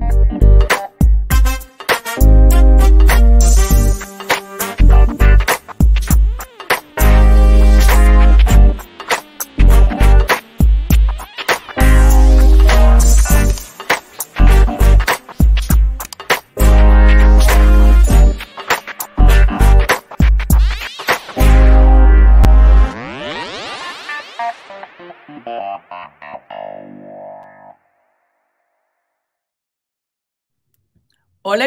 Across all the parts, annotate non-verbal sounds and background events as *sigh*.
Thank you.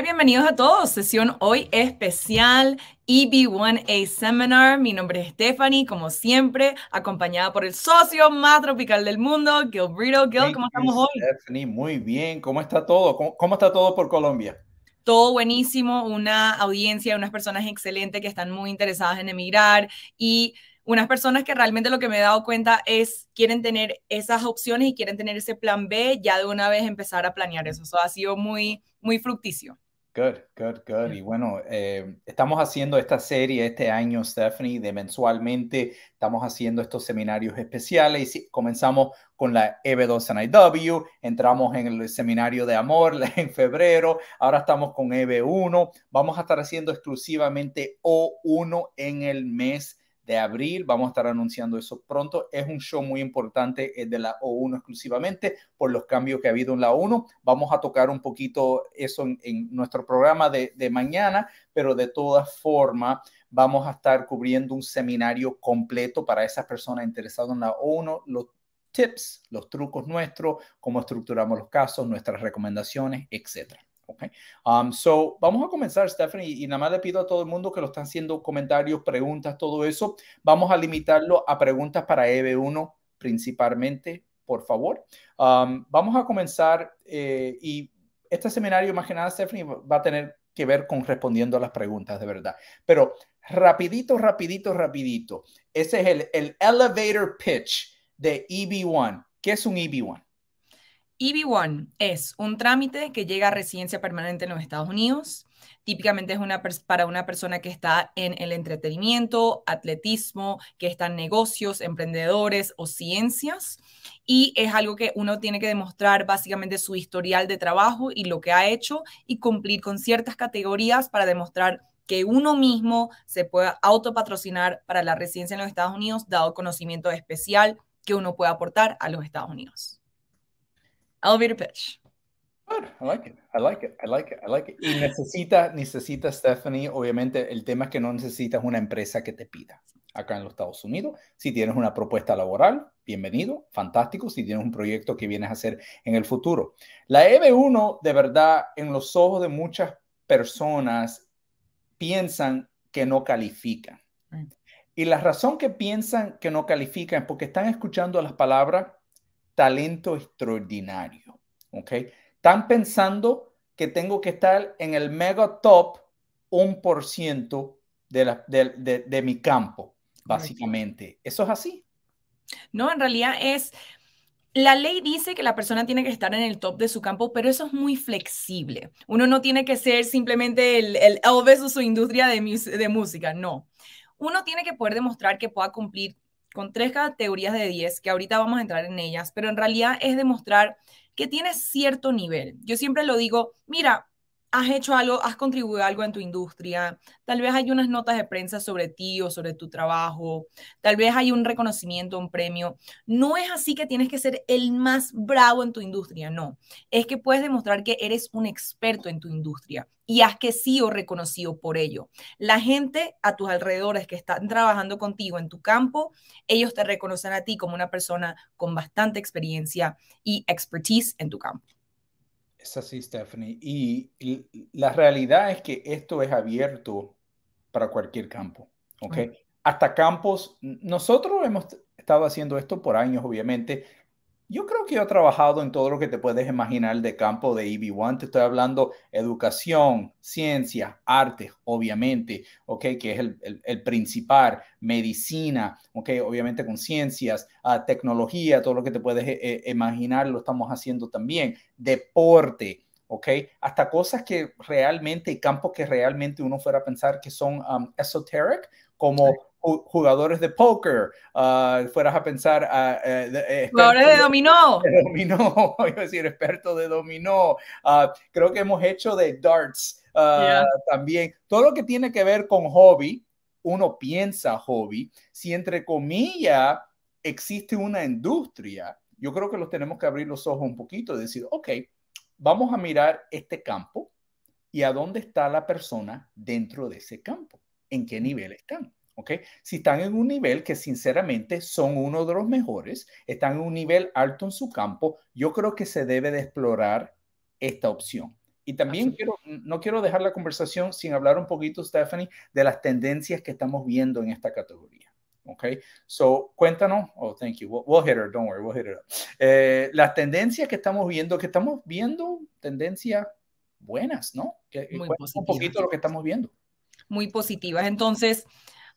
bienvenidos a todos. Sesión hoy especial EB1A Seminar. Mi nombre es Stephanie, como siempre, acompañada por el socio más tropical del mundo, Brito. Gil, ¿cómo estamos hoy? Stephanie, muy bien. ¿Cómo está todo? ¿Cómo, está todo por Colombia? todo buenísimo, una audiencia, de unas personas excelentes que están muy interesadas en emigrar y unas personas que realmente lo que me he dado cuenta es quieren tener esas opciones y quieren tener ese plan B, ya de una vez empezar a planear eso. Eso ha sido muy, muy fructicio. Good, good, good. Y bueno, eh, estamos haciendo esta serie este año, Stephanie, de mensualmente. Estamos haciendo estos seminarios especiales. Comenzamos con la eb 2 IW. entramos en el seminario de amor *laughs* en febrero, ahora estamos con EB1. Vamos a estar haciendo exclusivamente O1 en el mes de abril. Vamos a estar anunciando eso pronto. Es un show muy importante eh, de la O1 exclusivamente por los cambios que ha habido en la O1. Vamos a tocar un poquito eso en, nuestro programa de, de mañana, pero de todas formas vamos a estar cubriendo un seminario completo para esas personas interesadas en la O1. Los, tips, los trucos nuestros, cómo estructuramos los casos, nuestras recomendaciones, etcétera. Okay. Um, so, vamos a comenzar, Stephanie, y nada más le pido a todo el mundo que lo están haciendo comentarios, preguntas, todo eso. Vamos a limitarlo a preguntas para EB1 principalmente, por favor. Um, vamos a comenzar eh, y este seminario, más que nada, Stephanie, va a tener que ver con respondiendo a las preguntas, de verdad. Pero rapidito, rapidito, rapidito. Ese es el, el elevator pitch de EB1. ¿Qué es un EB1? EB-1 es un trámite que llega a residencia permanente en los Estados Unidos. Típicamente es para una persona que está en el entretenimiento, atletismo, que está en negocios, emprendedores o ciencias. Y es algo que uno tiene que demostrar básicamente su historial de trabajo y lo que ha hecho y cumplir con ciertas categorías para demostrar que uno mismo se pueda autopatrocinar para la residencia en los Estados Unidos, dado conocimiento especial que uno pueda aportar a los Estados Unidos elevator pitch. Good. Ah, I like it. I like it. I like it. I like it. Y necesita, necesita Stephanie, obviamente, el tema es que no necesitas una empresa que te pida acá en los Estados Unidos. Si tienes una propuesta laboral, bienvenido, fantástico. Si tienes un proyecto que vienes a hacer en el futuro. La EB1, de verdad, en los ojos de muchas personas, piensan que no califican. Mm. Y la razón que piensan que no califican es porque están escuchando las palabras talento extraordinario. ¿Ok? Están pensando que tengo que estar en el mega top 1% de, la, de, mi campo, básicamente. ¿Eso es así? No, en realidad es... La ley dice que la persona tiene que estar en el top de su campo, pero eso es muy flexible. Uno no tiene que ser simplemente el, el Elvis o su industria de, de música, no. Uno tiene que poder demostrar que pueda cumplir con tres categorías de 10, que ahorita vamos a entrar en ellas, pero en realidad es demostrar que tiene cierto nivel. Yo siempre lo digo, mira, has hecho algo, has contribuido algo en tu industria, tal vez hay unas notas de prensa sobre ti o sobre tu trabajo, tal vez hay un reconocimiento, un premio. No es así que tienes que ser el más bravo en tu industria, no. Es que puedes demostrar que eres un experto en tu industria y has que sí o reconocido por ello. La gente a tus alrededores que están trabajando contigo en tu campo, ellos te reconocen a ti como una persona con bastante experiencia y expertise en tu campo. Es así, Stephanie. Y, la realidad es que esto es abierto para cualquier campo. ¿ok? Hasta campos, nosotros hemos estado haciendo esto por años, obviamente, yo creo que yo he trabajado en todo lo que te puedes imaginar de campo de EB1. Te estoy hablando educación, ciencia, arte, obviamente, ¿ok? Que es el, el, principal, medicina, ¿ok? Obviamente con ciencias, ah, tecnología, todo lo que te puedes eh, eh, imaginar lo estamos haciendo también. Deporte, ¿ok? Hasta cosas que realmente, campos que realmente uno fuera a pensar que son esotéricos. Um, esoteric, como jugadores de póker, ah, fueras a pensar a... Ah, eh, eh, jugadores de, dominó. *laughs* De dominó, *laughs* iba a decir, experto de dominó. Ah, creo que hemos hecho de darts también. Todo lo que tiene que ver con hobby, uno piensa hobby, si entre comillas existe una industria, yo creo que los tenemos que abrir los ojos un poquito y decir, ok, vamos a mirar este campo y a dónde está la persona dentro de ese campo, en qué mm. nivel están. Si están en un nivel que sinceramente son uno de los mejores, están en un nivel alto en su campo, yo creo que se debe de explorar esta opción. Y también quiero, no quiero dejar la conversación sin hablar un poquito, Stephanie, de las tendencias que estamos viendo en esta categoría. ok so cuéntanos. Oh, thank you. We'll, hit her. Don't worry, we'll hit her. Eh, las tendencias que estamos viendo, que estamos viendo tendencias buenas, ¿no? Que, eh, Muy un poquito lo que estamos viendo. Muy positivas. Entonces,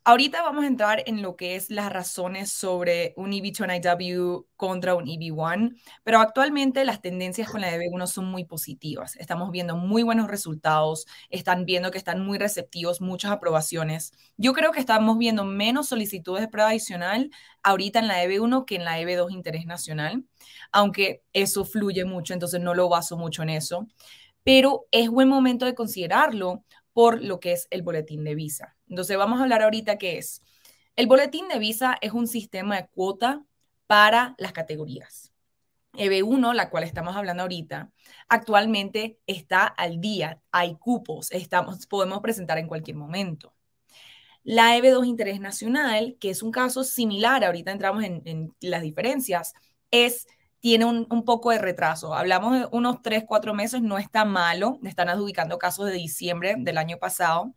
Ahorita vamos a entrar en lo que es las razones sobre un EB2NIW contra un EB1, pero actualmente las tendencias con la EB1 son muy positivas. Estamos viendo muy buenos resultados, están viendo que están muy receptivos, muchas aprobaciones. Yo creo que estamos viendo menos solicitudes de prueba adicional ahorita en la EB1 que en la EB2 interés nacional, aunque eso fluye mucho, entonces no lo baso mucho en eso pero es buen momento de considerarlo por lo que es el boletín de visa. Entonces vamos a hablar ahorita qué es. El boletín de visa es un sistema de cuota para las categorías. EB1, la cual estamos hablando ahorita, actualmente está al día, hay cupos, estamos, podemos presentar en cualquier momento. La EB2 Interés Nacional, que es un caso similar, ahorita entramos en, las diferencias, es tiene un, poco de retraso. Hablamos de unos 3, 4 meses, no está malo, están adjudicando casos de diciembre del año pasado,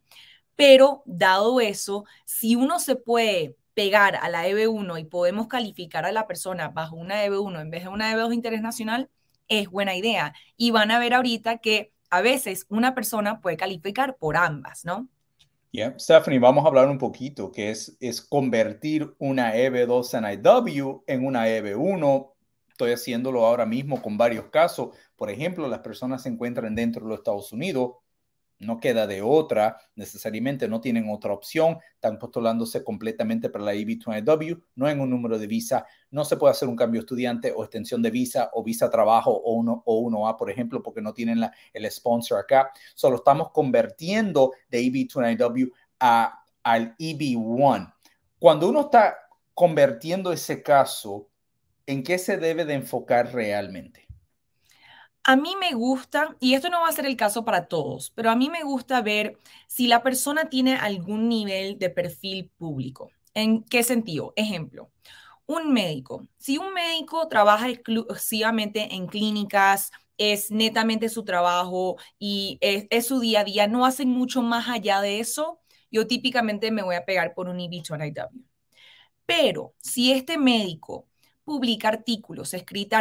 pero dado eso, si uno se puede pegar a la EB1 y podemos calificar a la persona bajo una EB1 en vez de una EB2 interés nacional, es buena idea. Y van a ver ahorita que a veces una persona puede calificar por ambas, ¿no? Yeah. Stephanie, vamos a hablar un poquito, que es, es convertir una EB2 en en una EB1 Estoy haciéndolo ahora mismo con varios casos. Por ejemplo, las personas se encuentran dentro de los Estados Unidos, no queda de otra, necesariamente no tienen otra opción, están postulándose completamente para la eb 2 w no en un número de visa, no se puede hacer un cambio estudiante o extensión de visa o visa trabajo o uno, o uno a por ejemplo, porque no tienen el sponsor acá. Solo estamos convirtiendo de EB-20W a, al EB-1. Cuando uno está convirtiendo ese caso ¿en qué se debe de enfocar realmente? A mí me gusta, y esto no va a ser el caso para todos, pero a mí me gusta ver si la persona tiene algún nivel de perfil público. ¿En qué sentido? Ejemplo, un médico. Si un médico trabaja exclusivamente en clínicas, es netamente su trabajo y es, su día a día, no hacen mucho más allá de eso, yo típicamente me voy a pegar por un ib 2 iw Pero si este médico publica artículos, escribe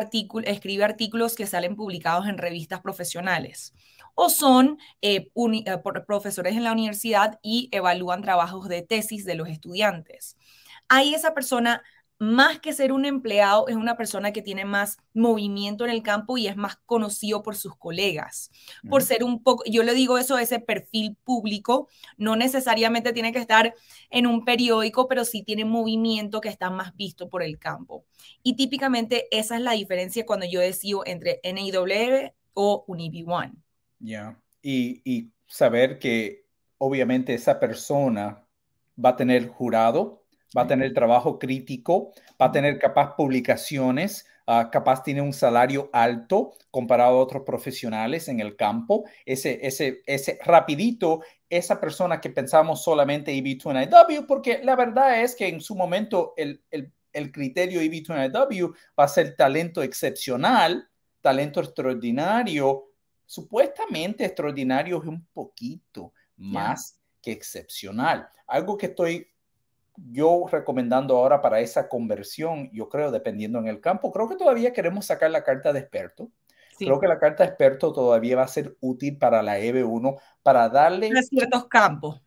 artículos que salen publicados en revistas profesionales o son eh, eh, profesores en la universidad y evalúan trabajos de tesis de los estudiantes. Ahí esa persona más que ser un empleado, es una persona que tiene más movimiento en el campo y es más conocido por sus colegas. Por ser un poco, yo le digo eso, ese perfil público, no necesariamente tiene que estar en un periódico, pero sí tiene movimiento que está más visto por el campo. Y típicamente esa es la diferencia cuando yo decido entre NIW o un One 1 Ya, y saber que obviamente esa persona va a tener jurado va a tener trabajo crítico, va a tener capaz publicaciones, ah, capaz tiene un salario alto comparado a otros profesionales en el campo. Ese, ese, ese rapidito, esa persona que pensamos solamente EB2NIW, porque la verdad es que en su momento el, el, el criterio EB2NIW va a ser talento excepcional, talento extraordinario. Supuestamente extraordinario es un poquito más que excepcional. Algo que estoy yo recomendando ahora para esa conversión, yo creo, dependiendo en el campo, creo que todavía queremos sacar la carta de experto. Creo que la carta de experto todavía va a ser útil para la EB1 para darle... ciertos campos.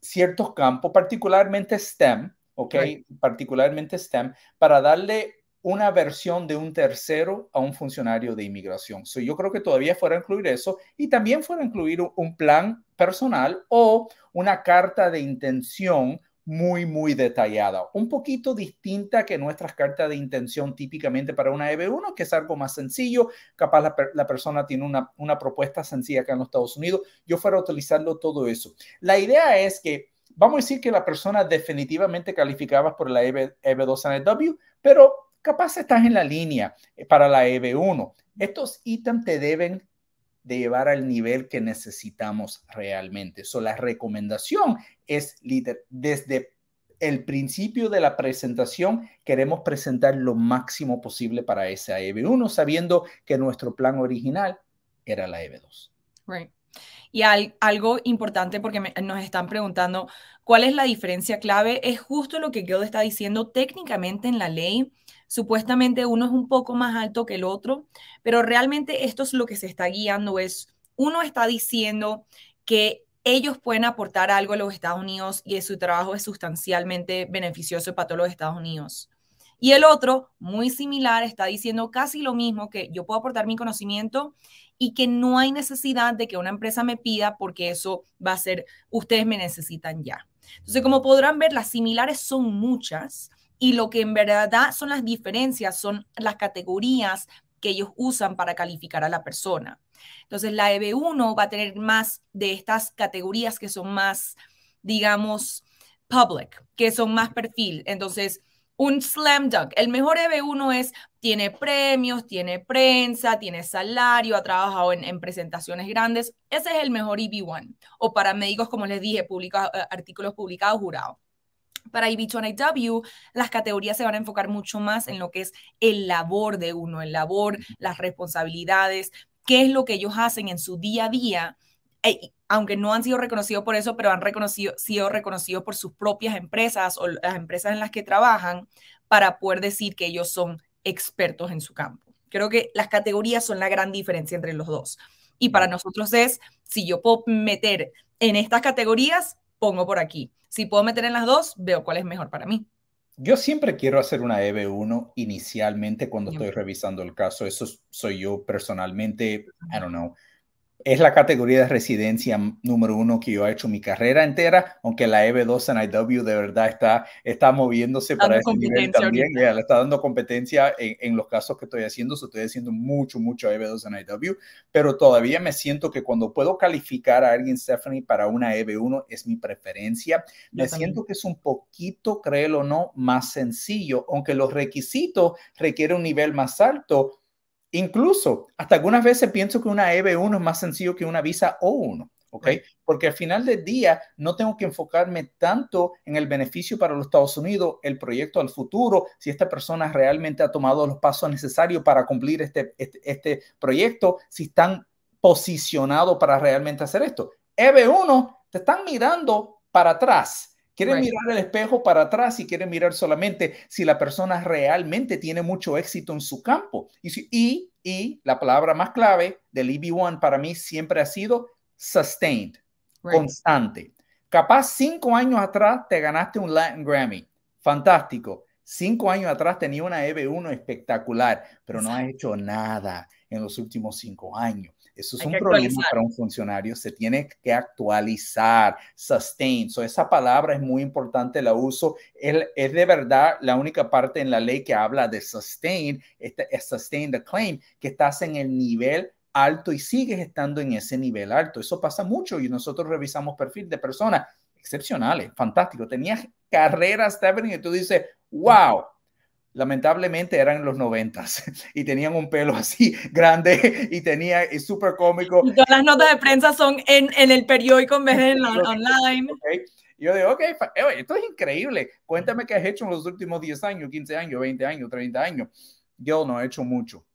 Ciertos campos, particularmente STEM, ¿ok? Particularmente STEM, para darle una versión de un tercero a un funcionario de inmigración. yo creo que todavía fuera a incluir eso y también fuera a incluir un plan personal o una carta de intención muy, muy detallada, un poquito distinta que nuestras cartas de intención típicamente para una EB1, que es algo más sencillo, capaz la, persona tiene una, una, propuesta sencilla acá en los Estados Unidos, yo fuera utilizando todo eso. La idea es que, vamos a decir que la persona definitivamente calificaba por la EB, 2 e en el W, pero capaz estás en la línea eh, para la EB1. Estos ítems te deben de llevar al nivel que necesitamos realmente. So, la recomendación es líder desde el principio de la presentación queremos presentar lo máximo posible para esa EB1, sabiendo que nuestro plan original era la EB2. Right. Y algo importante, porque nos están preguntando cuál es la diferencia clave, es justo lo que Guild está diciendo técnicamente en la ley. Supuestamente uno es un poco más alto que el otro, pero realmente esto es lo que se está guiando, es uno está diciendo que ellos pueden aportar algo a los Estados Unidos y su trabajo es sustancialmente beneficioso para todos los Estados Unidos. Y el otro, muy similar, está diciendo casi lo mismo, que yo puedo aportar mi conocimiento y que no hay necesidad de que una empresa me pida porque eso va a ser, ustedes me necesitan ya. Entonces, como podrán ver, las similares son muchas y lo que en verdad son las diferencias son las categorías que ellos usan para calificar a la persona. Entonces, la EB1 va a tener más de estas categorías que son más, digamos, public, que son más perfil. Entonces, un slam dunk. El mejor EB1 es, tiene premios, tiene prensa, tiene salario, ha trabajado en, presentaciones grandes. Ese es el mejor EB1. O para médicos, como les dije, eh, artículos publicados, jurados. Para eb 2 W, las categorías se van a enfocar mucho más en lo que es el labor de uno, el labor, las responsabilidades, qué es lo que ellos hacen en su día a día aunque no han sido reconocidos por eso, pero han reconocido, sido reconocidos por sus propias empresas o las empresas en las que trabajan para poder decir que ellos son expertos en su campo. Creo que las categorías son la gran diferencia entre los dos. Y para nosotros es, si yo puedo meter en estas categorías, pongo por aquí. Si puedo meter en las dos, veo cuál es mejor para mí. Yo siempre quiero hacer una EB1 inicialmente cuando estoy revisando el caso. Eso soy yo personalmente, I don't know es la categoría de residencia número uno que yo he hecho mi carrera entera, aunque la EB2 en IW de verdad está, está moviéndose para ese nivel también. le está dando competencia en, los casos que estoy haciendo. estoy haciendo mucho, mucho EB2 en IW, pero todavía me siento que cuando puedo calificar a alguien, Stephanie, para una EB1 es mi preferencia. me siento que es un poquito, créelo o no, más sencillo, aunque los requisitos requieren un nivel más alto Incluso, hasta algunas veces pienso que una EB1 es más sencillo que una visa O1. ¿ok? Porque al final del día no tengo que enfocarme tanto en el beneficio para los Estados Unidos, el proyecto al futuro, si esta persona realmente ha tomado los pasos necesarios para cumplir este, este, este proyecto, si están posicionados para realmente hacer esto. EB1, te están mirando para atrás Quiere mirar el espejo para atrás y quieren mirar solamente si la persona realmente tiene mucho éxito en su campo. Y, la palabra más clave del EB1 para mí siempre ha sido sustained, constante. Capaz cinco años atrás te ganaste un Latin Grammy. Fantástico. Cinco años atrás tenía una EB1 espectacular, pero no has hecho nada en los últimos cinco años. Eso es un problema para un funcionario, se tiene que actualizar, sustain. O esa palabra es muy importante, la uso. es de verdad la única parte en la ley que habla de sustain, este, es sustain the claim, que estás en el nivel alto y sigues estando en ese nivel alto. Eso pasa mucho y nosotros revisamos perfil de personas excepcionales, fantástico. Tenías carreras, Stephanie, y tú dices, wow, lamentablemente eran los noventas *laughs* y tenían un pelo así *laughs* grande y tenía es súper cómico. todas las notas de prensa son en, en el periódico en vez de en la, *laughs* online. Yo digo, ok, eh, esto es increíble. Cuéntame qué has hecho en los últimos 10 años, 15 años, 20 años, 30 años. Yo no he hecho mucho.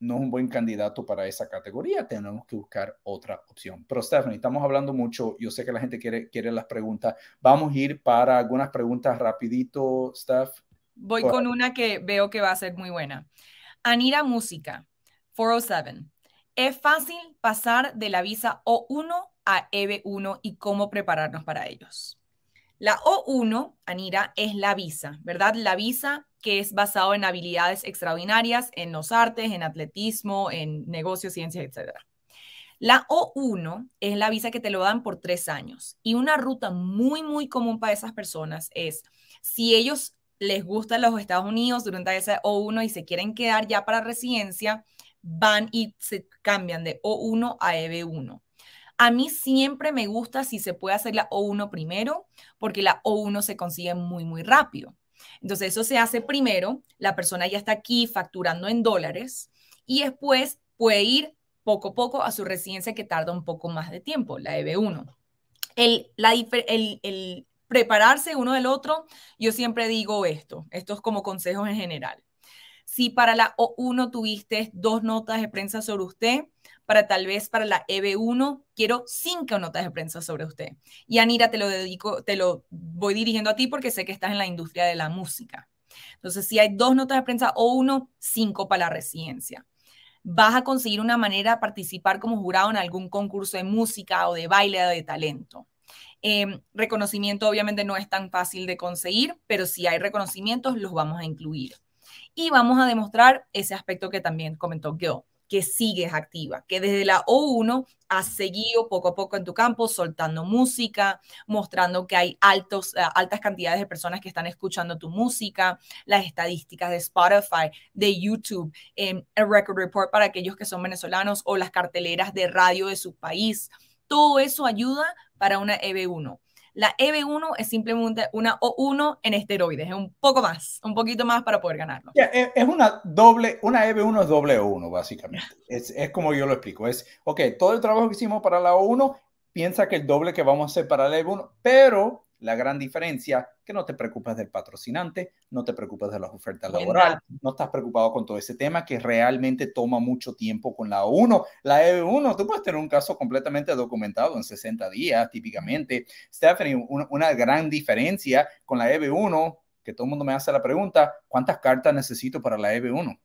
No es un buen candidato para esa categoría. Tenemos que buscar otra opción. Pero Stephanie, estamos hablando mucho. Yo sé que la gente quiere, quiere las preguntas. Vamos a ir para algunas preguntas rapidito, Steph. Voy con una que veo que va a ser muy buena. Anira Música, 407. Es fácil pasar de la visa O1 a EB1 y cómo prepararnos para ellos. La O1, Anira, es la visa, ¿verdad? La visa que es basado en habilidades extraordinarias, en los artes, en atletismo, en negocios, ciencias, etc. La O1 es la visa que te lo dan por tres años y una ruta muy, muy común para esas personas es si ellos les gusta los Estados Unidos durante esa O1 y se quieren quedar ya para residencia, van y se cambian de O1 a EB1. A mí siempre me gusta si se puede hacer la O1 primero, porque la O1 se consigue muy, muy rápido. Entonces, eso se hace primero, la persona ya está aquí facturando en dólares y después puede ir poco a poco a su residencia que tarda un poco más de tiempo, la EB1. el, prepararse uno del otro, yo siempre digo esto, esto es como consejos en general. Si para la O1 tuviste dos notas de prensa sobre usted, para tal vez para la EB1 quiero cinco notas de prensa sobre usted. Y Anira, te lo dedico, te lo voy dirigiendo a ti porque sé que estás en la industria de la música. Entonces, si hay dos notas de prensa O1, cinco para la residencia vas a conseguir una manera de participar como jurado en algún concurso de música o de baile o de talento. Em, reconocimiento obviamente no es tan fácil de conseguir, pero si hay reconocimientos los vamos a incluir. Y vamos a demostrar ese aspecto que también comentó Gil, que sigues activa, que desde la O1 has seguido poco a poco en tu campo, soltando música, mostrando que hay altos, eh, altas cantidades de personas que están escuchando tu música, las estadísticas de Spotify, de YouTube, eh, el Record Report para aquellos que son venezolanos o las carteleras de radio de su país. Todo eso ayuda para una EB1. La EB1 es simplemente una O1 en esteroides, es un poco más, un poquito más para poder ganarlo. Eh, es una doble, una EB1 es doble O1, básicamente. Es, es, como yo lo explico. Es, ok, todo el trabajo que hicimos para la O1, piensa que el doble que vamos a hacer para la EB1, pero la gran diferencia, que no te preocupas del patrocinante, no te preocupas de las ofertas laborales, no estás preocupado con todo ese tema que realmente toma mucho tiempo con la O1. La E1, tú puedes tener un caso completamente documentado en 60 días, típicamente. Stephanie, una gran diferencia con la EB1, que todo el mundo me hace la pregunta, ¿cuántas cartas necesito para la EB1?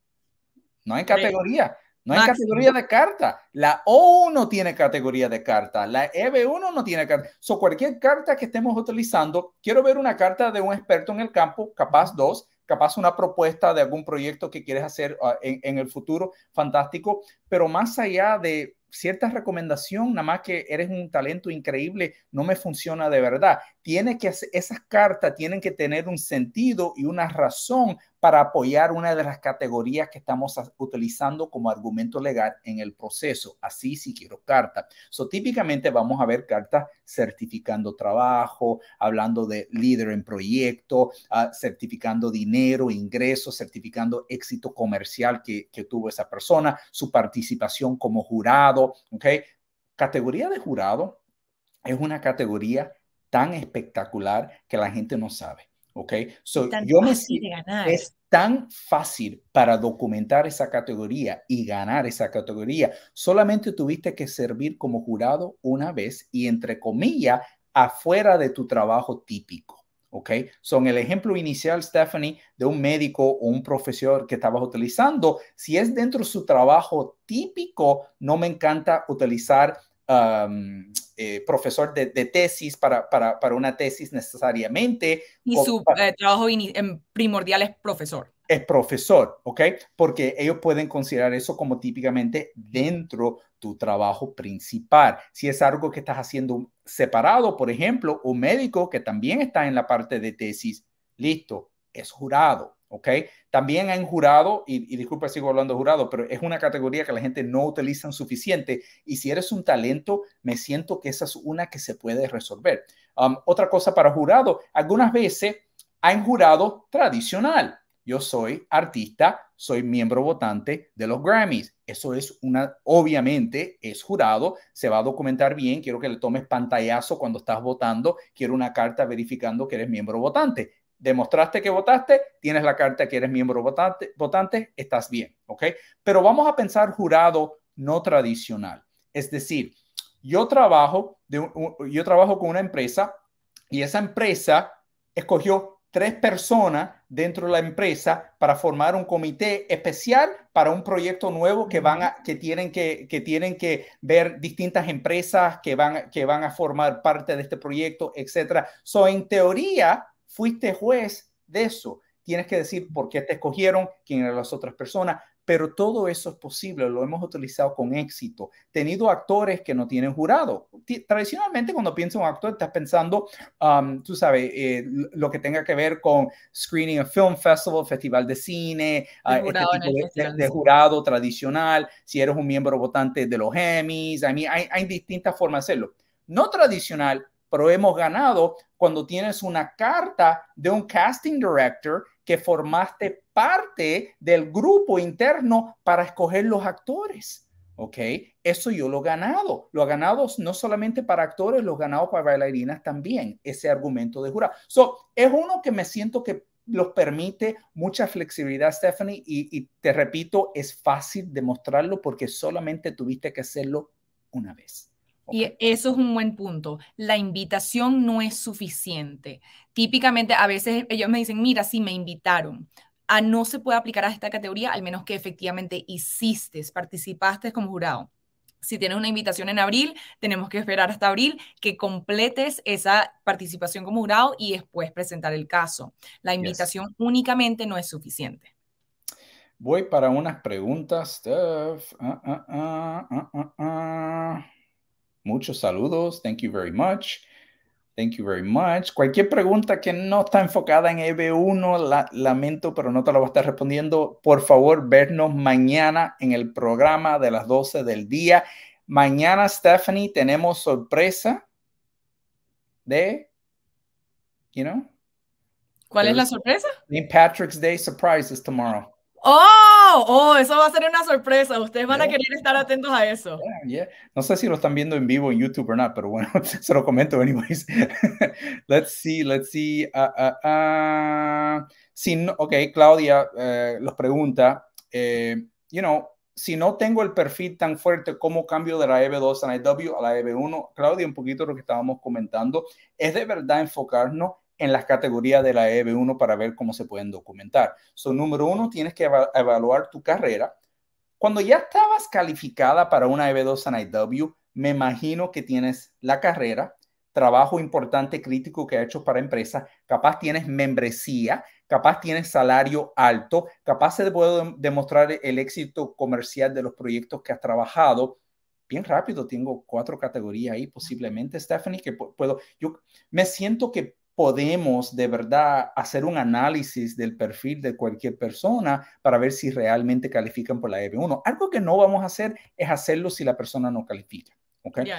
No hay categoría. No hay categoría de carta. La O1 tiene categoría de carta. La EB1 no tiene carta. So, cualquier carta que estemos utilizando, quiero ver una carta de un experto en el campo, capaz dos, capaz una propuesta de algún proyecto que quieres hacer ah, en, el futuro, fantástico. Pero más allá de cierta recomendación, nada más que eres un talento increíble, no me funciona de verdad. Tiene que esas cartas tienen que tener un sentido y una razón para apoyar una de las categorías que estamos utilizando como argumento legal en el proceso. Así si quiero carta. So, típicamente vamos a ver cartas certificando trabajo, hablando de líder en proyecto, ah, certificando dinero, ingresos, certificando éxito comercial que, que tuvo esa persona, su participación como jurado. ¿okay? Categoría de jurado es una categoría tan espectacular que la gente no sabe. ¿ok? So, yo me, de Es tan fácil para documentar esa categoría y ganar esa categoría. Solamente tuviste que servir como jurado una vez y entre comillas, afuera de tu trabajo típico. ¿Ok? Son el ejemplo inicial, Stephanie, de un médico o un profesor que estabas utilizando. Si es dentro de su trabajo típico, no me encanta utilizar um, eh, profesor de, tesis para, para, una tesis necesariamente. Y su eh, trabajo primordial es profesor. Es profesor, ¿ok? Porque ellos pueden considerar eso como típicamente dentro tu trabajo principal. Si es algo que estás haciendo separado, por ejemplo, un médico que también está en la parte de tesis, listo, es jurado, ¿ok? También han jurado, y, y disculpa sigo hablando de jurado, pero es una categoría que la gente no utiliza suficiente y si eres un talento, me siento que esa es una que se puede resolver. Um, otra cosa para jurado, algunas veces han jurado tradicional. Yo soy artista, soy miembro votante de los Grammys. Eso es una, obviamente, es jurado, se va a documentar bien. Quiero que le tomes pantallazo cuando estás votando. Quiero una carta verificando que eres miembro votante demostraste que votaste, tienes la carta que eres miembro votante, votante, estás bien, ¿ok? Pero vamos a pensar jurado no tradicional. Es decir, yo trabajo, yo trabajo con una empresa y esa empresa escogió tres personas dentro de la empresa para formar un comité especial para un proyecto nuevo que van a, que tienen que, tienen que ver distintas empresas que van, que van a formar parte de este proyecto, etcétera. So, en teoría, fuiste juez de eso. Tienes que decir por qué te escogieron, quién eran las otras personas, pero todo eso es posible, lo hemos utilizado con éxito. Tenido actores que no tienen jurado. Tradicionalmente cuando piensas en un actor estás pensando, um, tú sabes, eh, lo que tenga que ver con screening a film festival, festival de cine, de, jurado tradicional, si eres un miembro votante de los Emmys, hay, hay distintas formas de hacerlo. No tradicional, pero hemos ganado cuando tienes una carta de un casting director que formaste parte del grupo interno para escoger los actores. ¿Ok? Eso yo lo he ganado. Lo he ganado no solamente para actores, lo he ganado para bailarinas también, ese argumento de jurado. es uno que me siento que los permite mucha flexibilidad, Stephanie, y, te repito, es fácil demostrarlo porque solamente tuviste que hacerlo una vez. Y eso es un buen punto. La invitación no es suficiente. Típicamente a veces ellos me dicen, mira, si me invitaron. A ah, no se puede aplicar a esta categoría, al menos que efectivamente hiciste, participaste como jurado. Si tienes una invitación en abril, tenemos que esperar hasta abril que completes esa participación como jurado y después presentar el caso. La invitación únicamente no es suficiente. Voy para unas preguntas, Steph. Ah, ah, Muchos saludos. Thank you very much. Thank you very much. Cualquier pregunta que no está enfocada en EB1, lamento, pero no te lo voy a estar respondiendo. Por favor, vernos mañana en el programa de las 12 del día. Mañana, Stephanie, tenemos sorpresa de, you know? ¿Cuál es la sorpresa? St. Patrick's Day surprises tomorrow. Oh! oh, eso va a ser una sorpresa. Ustedes van a querer estar atentos a eso. No sé si lo están viendo en vivo en YouTube o no, pero bueno, *laughs* se lo comento anyways. *laughs* let's see, let's see. Ah, ah, ah. ok, Claudia eh, los pregunta, eh, you know, si no tengo el perfil tan fuerte, ¿cómo cambio de la EB2 a la e a la 1 e Claudia, un poquito lo que estábamos comentando, es de verdad enfocarnos en las categorías de la EB1 para ver cómo se pueden documentar. So, número uno, tienes que evaluar tu carrera. Cuando ya estabas calificada para una EB2 en IW, me imagino que tienes la carrera, trabajo importante, crítico que ha hecho para empresas, capaz tienes membresía, capaz tienes salario alto, capaz se puede demostrar el éxito comercial de los proyectos que has trabajado. Bien rápido, tengo cuatro categorías ahí posiblemente, Stephanie, que puedo, yo me siento que podemos de verdad hacer un análisis del perfil de cualquier persona para ver si realmente califican por la EB1. Algo que no vamos a hacer es hacerlo si la persona no califica. Okay.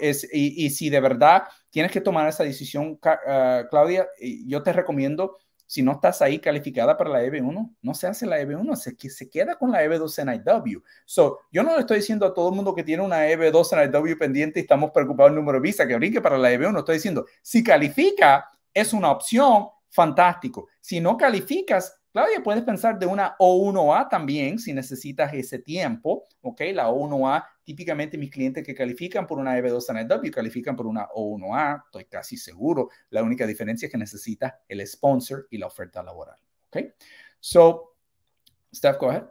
es, y, si de verdad tienes que tomar esa decisión, ah, Claudia, yo te recomiendo, si no estás ahí calificada para la EB1, no se hace la EB1, se, se queda con la EB2 en IW. So, yo no le estoy diciendo a todo el mundo que tiene una EB2 en IW pendiente y estamos preocupados del número de visa, que brinque para la EB1. Estoy diciendo, si califica, es una opción, fantástico. Si no calificas, Claudia, puedes pensar de una O1A también si necesitas ese tiempo, ¿ok? La O1A, típicamente mis clientes que califican por una EB2 en califican por una O1A, estoy casi seguro. La única diferencia es que necesitas el sponsor y la oferta laboral, ¿ok? So, Steph, go ahead.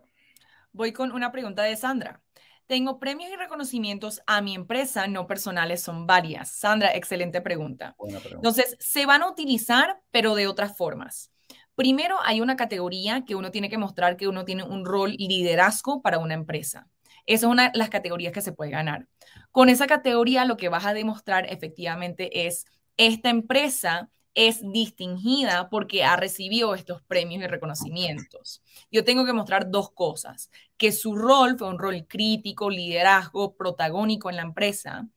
Voy con una pregunta de Sandra. Tengo premios y reconocimientos a mi empresa, no personales, son varias. Sandra, excelente pregunta. Entonces, se van a utilizar, pero de otras formas. Primero, hay una categoría que uno tiene que mostrar que uno tiene un rol liderazgo para una empresa. Esa es una las categorías que se puede ganar. Con esa categoría, lo que vas a demostrar efectivamente es, esta empresa es distinguida porque ha recibido estos premios y reconocimientos. Yo tengo que mostrar dos cosas, que su rol fue un rol crítico, liderazgo, protagónico en la empresa,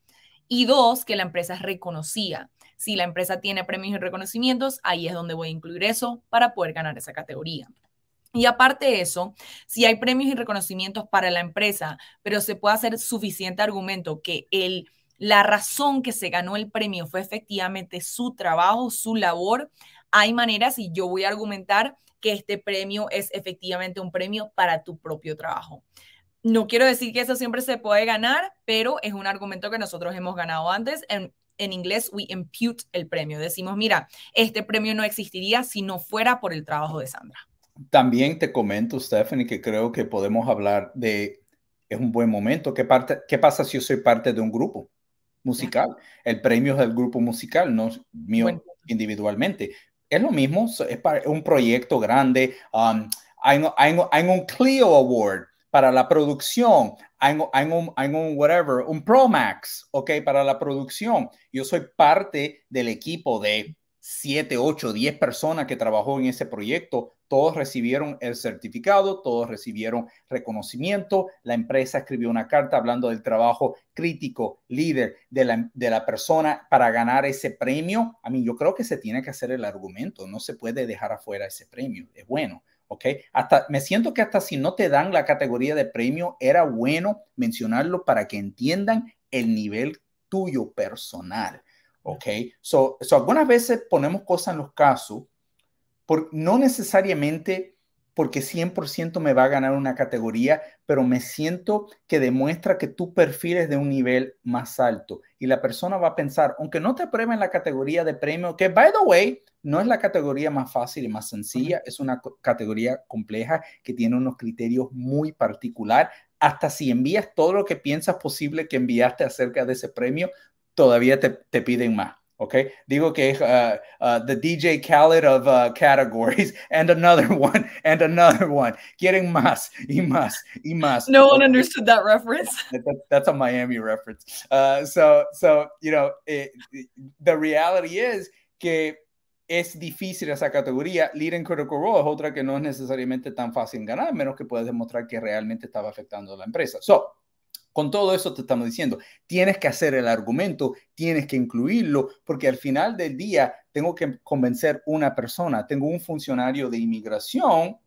y dos, que la empresa es reconocida. Si la empresa tiene premios y reconocimientos, ahí es donde voy a incluir eso para poder ganar esa categoría. Y aparte de eso, si hay premios y reconocimientos para la empresa, pero se puede hacer suficiente argumento que el la razón que se ganó el premio fue efectivamente su trabajo, su labor. Hay maneras, y yo voy a argumentar que este premio es efectivamente un premio para tu propio trabajo. No quiero decir que eso siempre se puede ganar, pero es un argumento que nosotros hemos ganado antes. En, en inglés, we impute el premio. Decimos, mira, este premio no existiría si no fuera por el trabajo de Sandra. También te comento, Stephanie, que creo que podemos hablar de, es un buen momento, ¿qué, qué pasa si yo soy parte de un grupo? musical. El premio es del grupo musical, no mío individualmente. Es lo mismo, es para un proyecto grande. Um, hay, hay, un Clio Award para la producción, hay, un, hay un whatever, un Pro Max, ¿ok? Para la producción. Yo soy parte del equipo de 7, 8, 10 personas que trabajó en ese proyecto, todos recibieron el certificado, todos recibieron reconocimiento, la empresa escribió una carta hablando del trabajo crítico, líder de la, de la persona para ganar ese premio. A mí yo creo que se tiene que hacer el argumento, no se puede dejar afuera ese premio, es bueno. ¿ok? Hasta, me siento que hasta si no te dan la categoría de premio, era bueno mencionarlo para que entiendan el nivel tuyo personal. ¿ok? So, so algunas veces ponemos cosas en los casos, por, no necesariamente porque 100% me va a ganar una categoría, pero me siento que demuestra que tu perfil es de un nivel más alto. Y la persona va a pensar, aunque no te aprueben la categoría de premio, que, by the way, no es la categoría más fácil y más sencilla, es una categoría compleja que tiene unos criterios muy particular. Hasta si envías todo lo que piensas posible que enviaste acerca de ese premio, todavía te, te piden más. Okay, digo que ah, ah, the DJ Khaled of ah, categories *laughs* and another *laughs* one and another one. Quieren más y más y más. No one understood that reference. *laughs* that's a Miami reference. so, so you know, eh, the reality is que es difícil esa categoría. leading Critical Role es otra que no es necesariamente tan fácil ganar, menos que puedas demostrar que realmente estaba afectando a la empresa. So, con todo eso te estamos diciendo, tienes que hacer el argumento, tienes que incluirlo, porque al final del día tengo que convencer una persona, tengo un funcionario de inmigración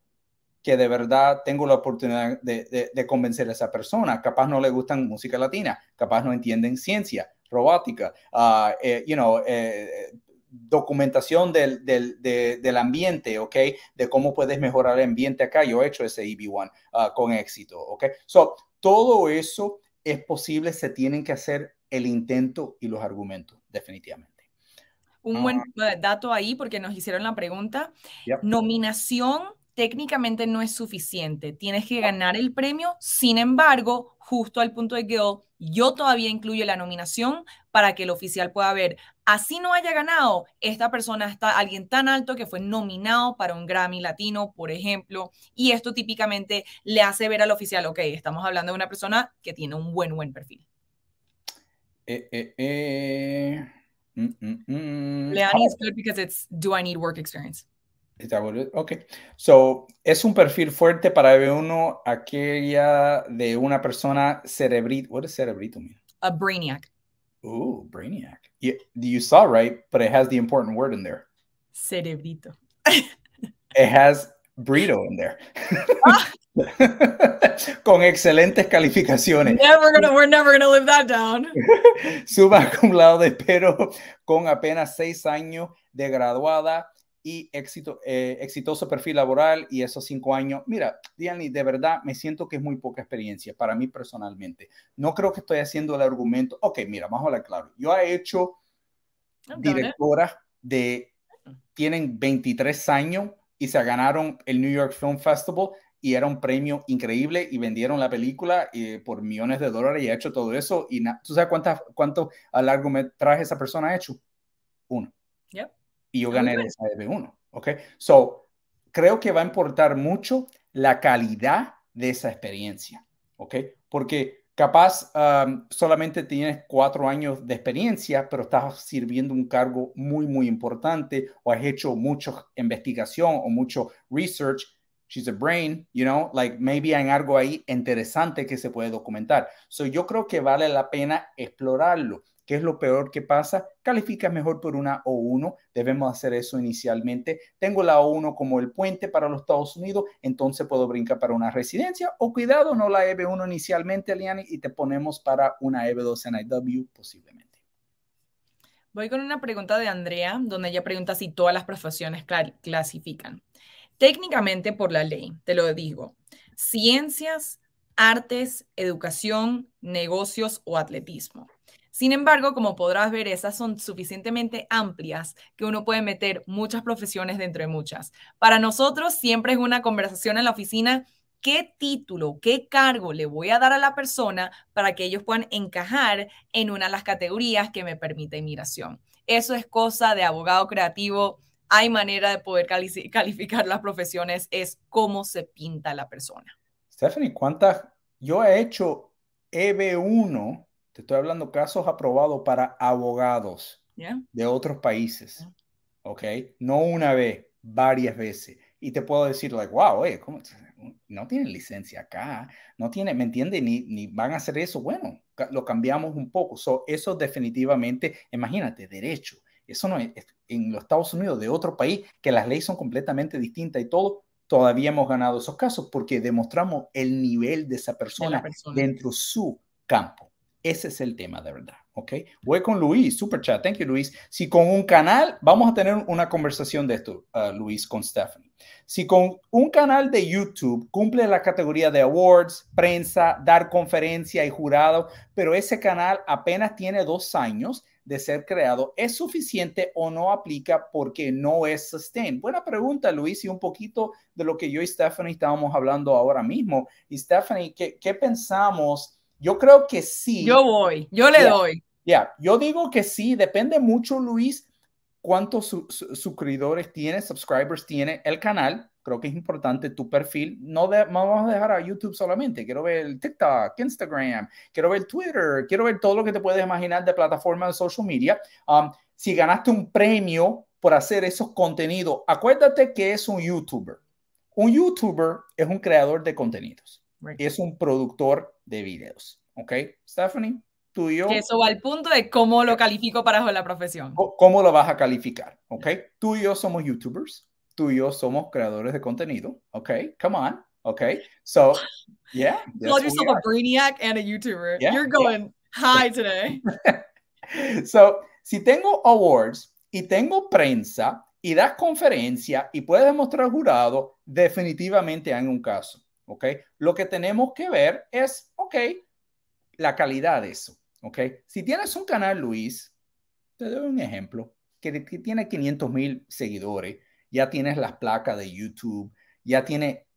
que de verdad tengo la oportunidad de, convencer a esa persona. Capaz no le gustan música latina, capaz no entienden ciencia, robótica, ah, eh, eh, documentación del, ambiente, ¿ok? De cómo puedes mejorar el ambiente acá. Yo he hecho ese EB1 ah, con éxito, ¿ok? So, todo eso es posible, se tienen que hacer el intento y los argumentos, definitivamente. Un ah. buen dato ahí porque nos hicieron la pregunta. Nominación técnicamente no es suficiente. Tienes que ganar el premio. Sin embargo, justo al punto de que yo todavía incluyo la nominación para que el oficial pueda ver, Así no haya ganado, esta persona está alguien tan alto que fue nominado para un Grammy Latino, por ejemplo, y esto típicamente le hace ver al oficial, ok, estamos hablando de una persona que tiene un buen, buen perfil. Eh, eh, eh. good mm, mm, mm. because it's do I need work experience. So, es un perfil fuerte para ver uno aquella de una persona cerebrito. ¿qué es cerebrito A brainiac. Oh, brainiac. you, you saw right, but it has the important word in there. Cerebrito. it has burrito in there. *laughs* con excelentes calificaciones. Never gonna, we're never going to live that down. *laughs* Suma cum laude, pero con apenas seis años de graduada y éxito, eh, exitoso perfil laboral y esos cinco años. Mira, Diani, de verdad me siento que es muy poca experiencia para mí personalmente. No creo que estoy haciendo el argumento. Ok, mira, vamos a hablar claro. Yo he hecho directora de, tienen 23 años y se ganaron el New York Film Festival y era un premio increíble y vendieron la película eh, por millones de dólares y ha hecho todo eso. Y ¿Tú sabes cuántas, cuánto a largometraje esa persona ha hecho? Uno y yo ah, gané okay. esa 1 ¿Ok? So, creo que va a importar mucho la calidad de esa experiencia. ¿Ok? Porque capaz solamente tienes cuatro años de experiencia, pero estás sirviendo un cargo muy, muy importante o has hecho mucha investigación o mucho research. She's a brain, you know, like maybe hay algo ahí interesante que se puede documentar. So yo creo que vale la pena explorarlo. ¿Qué es lo peor que pasa? Califica mejor por una O1. Debemos hacer eso inicialmente. Tengo la O1 como el puente para los Estados Unidos, entonces puedo brincar para una residencia. O cuidado, no la EB1 inicialmente, Liani, y te ponemos para una EB2 en IW posiblemente. Voy con una pregunta de Andrea, donde ella pregunta si todas las profesiones clasifican. Técnicamente, por la ley, te lo digo, ciencias, artes, educación, negocios o atletismo. Sin embargo, como podrás ver, esas son suficientemente amplias que uno puede meter muchas profesiones dentro de muchas. Para nosotros siempre es una conversación en la oficina qué título, qué cargo le voy a dar a la persona para que ellos puedan encajar en una de las categorías que me permite inmigración. Eso es cosa de abogado creativo. Hay manera de poder *laughs* calificar las profesiones, es cómo se pinta la persona. Stephanie, ¿cuántas? Yo he hecho EB1 te estoy hablando casos aprobados para abogados de otros países. ¿Ok? No una vez, varias veces. Y te puedo decir, like, wow, oye, no tienen licencia acá, no tienen, ¿me entiendes? Ni, ni van a hacer eso. Bueno, lo cambiamos un poco. eso definitivamente, imagínate, derecho. Eso no es, en los Estados Unidos, de otro país, que las leyes son completamente distintas y todo, todavía hemos ganado esos casos porque demostramos el nivel de esa persona, persona. dentro de su campo. Ese es el tema de verdad, ¿ok? Voy con Luis, super chat, thank you Luis. Si con un canal, vamos a tener una conversación de esto, uh, Luis, con Stephanie. Si con un canal de YouTube cumple la categoría de awards, prensa, dar conferencia y jurado, pero ese canal apenas tiene dos años de ser creado, ¿es suficiente o no aplica porque no es sustain? Buena pregunta, Luis, y un poquito de lo que yo y Stephanie estábamos hablando ahora mismo. Y Stephanie, qué pensamos? Yo creo que sí. Yo voy, yo le doy. Ya, yo digo que sí, depende mucho, Luis, cuántos suscriptores tiene, subscribers tiene el canal. Creo que es importante tu perfil. No vamos a dejar a YouTube solamente. Quiero ver el TikTok, Instagram, quiero ver Twitter, quiero ver todo lo que te puedes imaginar de plataformas de social media. Um, si ganaste un premio por hacer esos contenidos, acuérdate que es un YouTuber. Un YouTuber es un creador de contenidos. Es un productor de videos. ¿Ok? Stephanie, tú y yo. eso va al punto de cómo lo califico para la profesión. ¿Cómo lo vas a calificar? ¿Ok? Tú y yo somos YouTubers. Tú y yo somos creadores de contenido. ¿Ok? Come on. ok, so yeah, *laughs* called yourself a brainiac and a YouTuber. You're going high today. *laughs* so, si tengo awards y tengo prensa y das conferencia y puedes demostrar jurado, definitivamente hay un caso. ¿ok? Lo que tenemos que ver es, ok, la calidad de eso, ¿ok? Si tienes un canal, Luis, te doy un ejemplo, que, tiene 500 mil seguidores, ya tienes las placas de YouTube, ya tiene,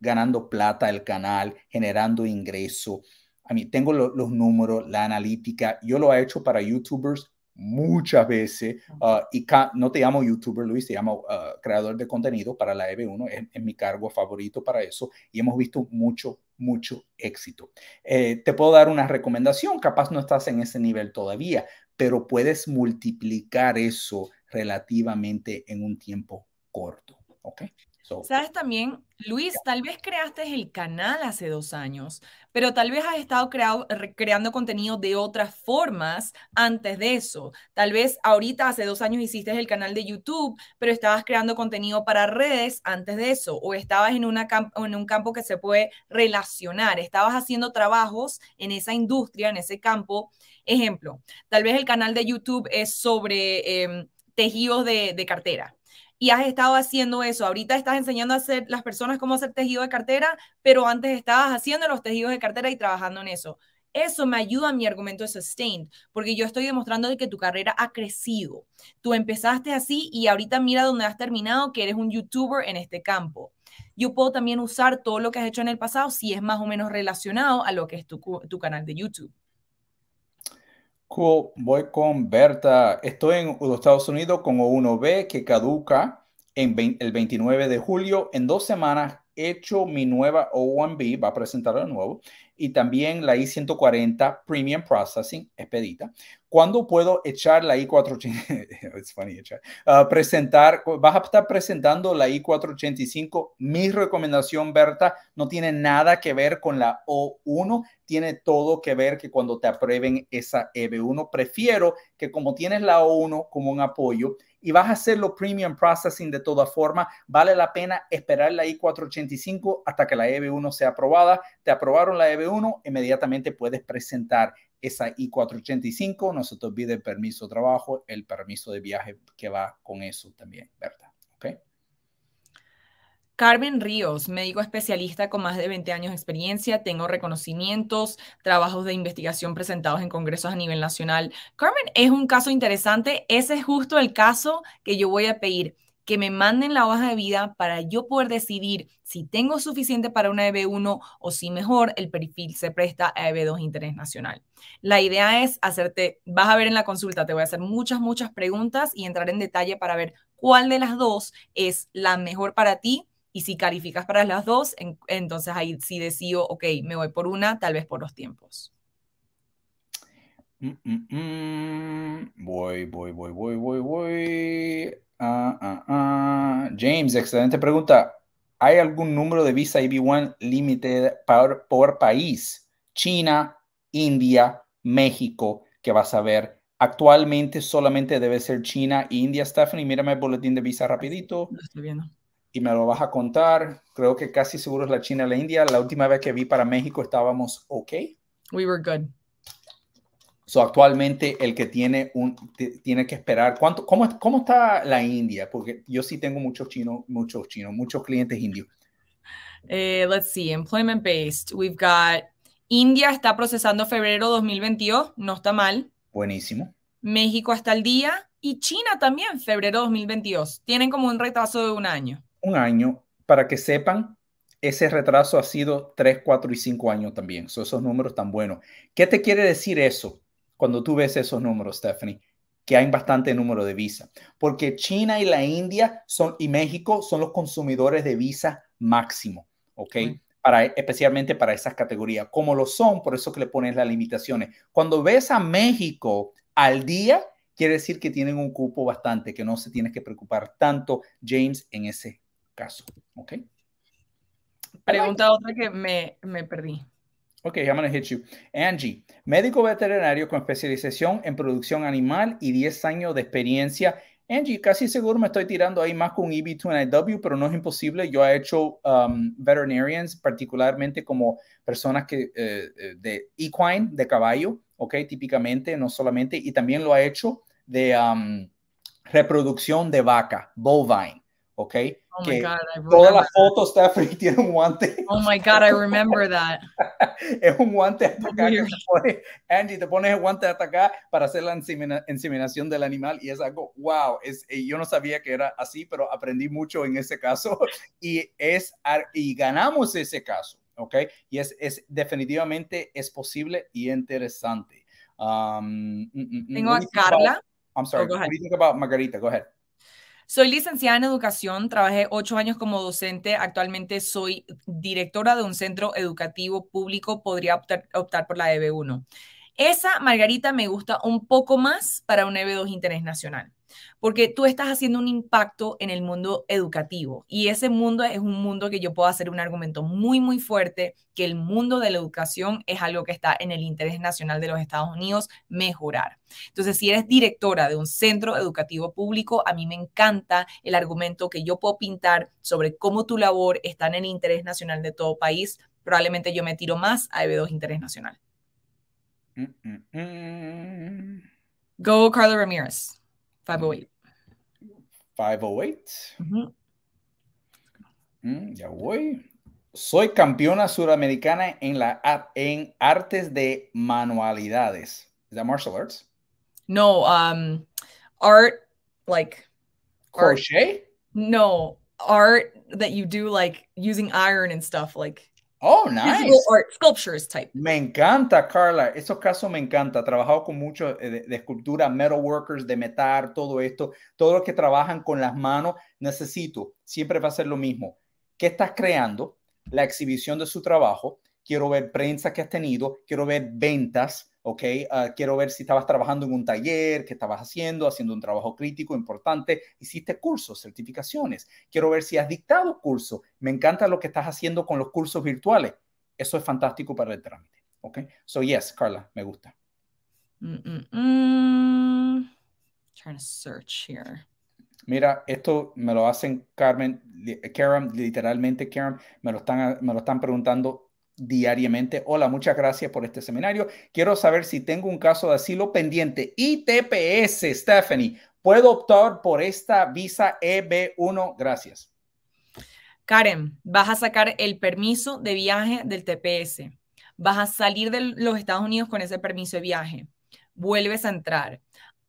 ganando plata el canal, generando ingreso. A mí tengo los números, la analítica, yo lo he hecho para YouTubers muchas veces, ah, y no te llamo youtuber, Luis, te llamo ah, creador de contenido para la EB1, es, mi cargo favorito para eso, y hemos visto mucho, mucho éxito. Eh, te puedo dar una recomendación, capaz no estás en ese nivel todavía, pero puedes multiplicar eso relativamente en un tiempo corto, ¿ok? Sabes también, Luis, tal vez creaste el canal hace dos años, pero tal vez has estado creando contenido de otras formas antes de eso. Tal vez ahorita hace dos años hiciste el canal de YouTube, pero estabas creando contenido para redes antes de eso, o estabas en, una en un campo que se puede relacionar, estabas haciendo trabajos en esa industria, en ese campo. Ejemplo, tal vez el canal de YouTube es sobre em, tejidos de cartera y has estado haciendo eso. Ahorita estás enseñando a hacer, las personas cómo hacer tejido de cartera, pero antes estabas haciendo los tejidos de cartera y trabajando en eso. Eso me ayuda a mi argumento de sustained, porque yo estoy demostrando de que tu carrera ha crecido. Tú empezaste así y ahorita mira dónde has terminado, que eres un youtuber en este campo. Yo puedo también usar todo lo que has hecho en el pasado si es más o menos relacionado a lo que es tu, tu canal de YouTube voy con Berta. Estoy en los Estados Unidos con O1B que caduca el 29 de julio. En dos semanas he hecho mi nueva O1B, va a presentar de nuevo, y también la I-140 Premium Processing, expedita. ¿Cuándo puedo echar la I-485? Es *laughs* funny, echar. Ah, presentar, vas a estar presentando la I-485. Mi recomendación, Berta, no tiene nada que ver con la O1, tiene todo que ver que cuando te aprueben esa EB1, prefiero que como tienes la O1 como un apoyo, y vas a hacerlo premium processing de toda forma, vale la pena esperar la I-485 hasta que la EB1 sea aprobada. Te aprobaron la EB1, inmediatamente puedes presentar esa I-485 nosotros pide el permiso de trabajo, el permiso de viaje que va con eso también, ¿verdad? ¿Okay? Carmen Ríos, médico especialista con más de 20 años de experiencia, tengo reconocimientos, trabajos de investigación presentados en congresos a nivel nacional. Carmen, es un caso interesante, ese es justo el caso que yo voy a pedir que me manden la hoja de vida para yo poder decidir si tengo suficiente para una EB1 o si mejor el perfil se presta a EB2 interés nacional. La idea es hacerte, vas a ver en la consulta, te voy a hacer muchas, muchas preguntas y entrar en detalle para ver cuál de las dos es la mejor para ti y si calificas para las dos, entonces ahí sí decido, ok, me voy por una, tal vez por los tiempos. Mm, mm, mm. Voy, voy, voy, ah, ah, ah. James, excelente pregunta. ¿Hay algún número de visa eb 1 limited por, por, país? China, India, México, que vas a ver. Actualmente solamente debe ser China e India, Stephanie. Mírame el boletín de visa rapidito. estoy viendo. Y me lo vas a contar. Creo que casi seguro es la China la India. La última vez que vi para México estábamos ok. We were good actualmente el que tiene un tiene que esperar cuánto cómo, cómo está la India porque yo sí tengo muchos chinos muchos chinos muchos clientes indios. Eh, let's see, employment based. We've got India está procesando febrero 2022, no está mal. Buenísimo. México hasta el día y China también febrero 2022. Tienen como un retraso de un año. Un año. Para que sepan, ese retraso ha sido 3, 4 y 5 años también. son esos números tan buenos. ¿Qué te quiere decir eso? cuando tú ves esos números, Stephanie, que hay bastante número de visas, porque China y la India son, y México son los consumidores de visa máximo, ¿ok? Para, especialmente para esas categorías, como lo son, por eso que le pones las limitaciones. Cuando ves a México al día, quiere decir que tienen un cupo bastante, que no se tienes que preocupar tanto, James, en ese caso, ¿ok? Pregunta otra que me perdí. Okay, I'm going to hit you. Angie, médico veterinario con especialización en producción animal y 10 años de experiencia. Angie, casi seguro me estoy tirando ahí más con EB2NIW, pero no es imposible. Yo he hecho um, veterinarians, particularmente como personas que, eh, eh, de equine, de caballo, ok, típicamente, no solamente, y también lo ha hecho de um, reproducción de vaca, bovine, ok. Oh my God, I toda la foto está Stephanie tiene un guante. Oh my God, I remember that. *laughs* es un guante hasta acá te pone, Angie, te pones el guante hasta acá para hacer la inseminación del animal y es algo, wow, es, eh, yo no sabía que era así, pero aprendí mucho en ese caso *laughs* y, es, y ganamos ese caso, ¿ok? Y es, es definitivamente es posible y interesante. Um, mm, mm, mm, Tengo a Carla. About, I'm sorry, oh, what do you think about Margarita? Go ahead. Soy licenciada en educación, trabajé ocho años como docente, actualmente soy directora de un centro educativo público, podría optar, por la EB1. Esa, Margarita, me gusta un poco más para un EB2 interés nacional porque tú estás haciendo un impacto en el mundo educativo y ese mundo es un mundo que yo puedo hacer un argumento muy, muy fuerte, que el mundo de la educación es algo que está en el interés nacional de los Estados Unidos mejorar. Entonces, si eres directora de un centro educativo público, a mí me encanta el argumento que yo puedo pintar sobre cómo tu labor está en el interés nacional de todo país. Probablemente yo me tiro más a EB2 Interés Nacional. Mm, mm, mm. Go, Carla Ramirez. 508. 508. Uh mm-hmm. -huh. mm, ya voy. Soy campeona suramericana en, la, en artes de manualidades. Is martial arts? No, um, art like crochet. Art, no, art that you do like using iron and stuff like Oh, nice. Me encanta, Carla. Esos casos me encanta. He trabajado con muchos eh, de, de, escultura, metalworkers, de metal, todo esto. Todos los que trabajan con las manos, necesito. Siempre va a ser lo mismo. ¿Qué estás creando? La exhibición de su trabajo. Quiero ver prensa que has tenido. Quiero ver ventas. ¿ok? Ah, quiero ver si estabas trabajando en un taller, qué estabas haciendo, haciendo un trabajo crítico importante, hiciste cursos, certificaciones, quiero ver si has dictado cursos, me encanta lo que estás haciendo con los cursos virtuales, eso es fantástico para el trámite, ¿ok? So yes, Carla, me gusta. Trying to search here. Mira, esto me lo hacen Carmen, Karen, literalmente Karen, me lo están, me lo están preguntando diariamente. Hola, muchas gracias por este seminario. Quiero saber si tengo un caso de asilo pendiente. TPS. Stephanie, ¿puedo optar por esta visa EB1? Gracias. Karen, vas a sacar el permiso de viaje del TPS. Vas a salir de los Estados Unidos con ese permiso de viaje. Vuelves a entrar.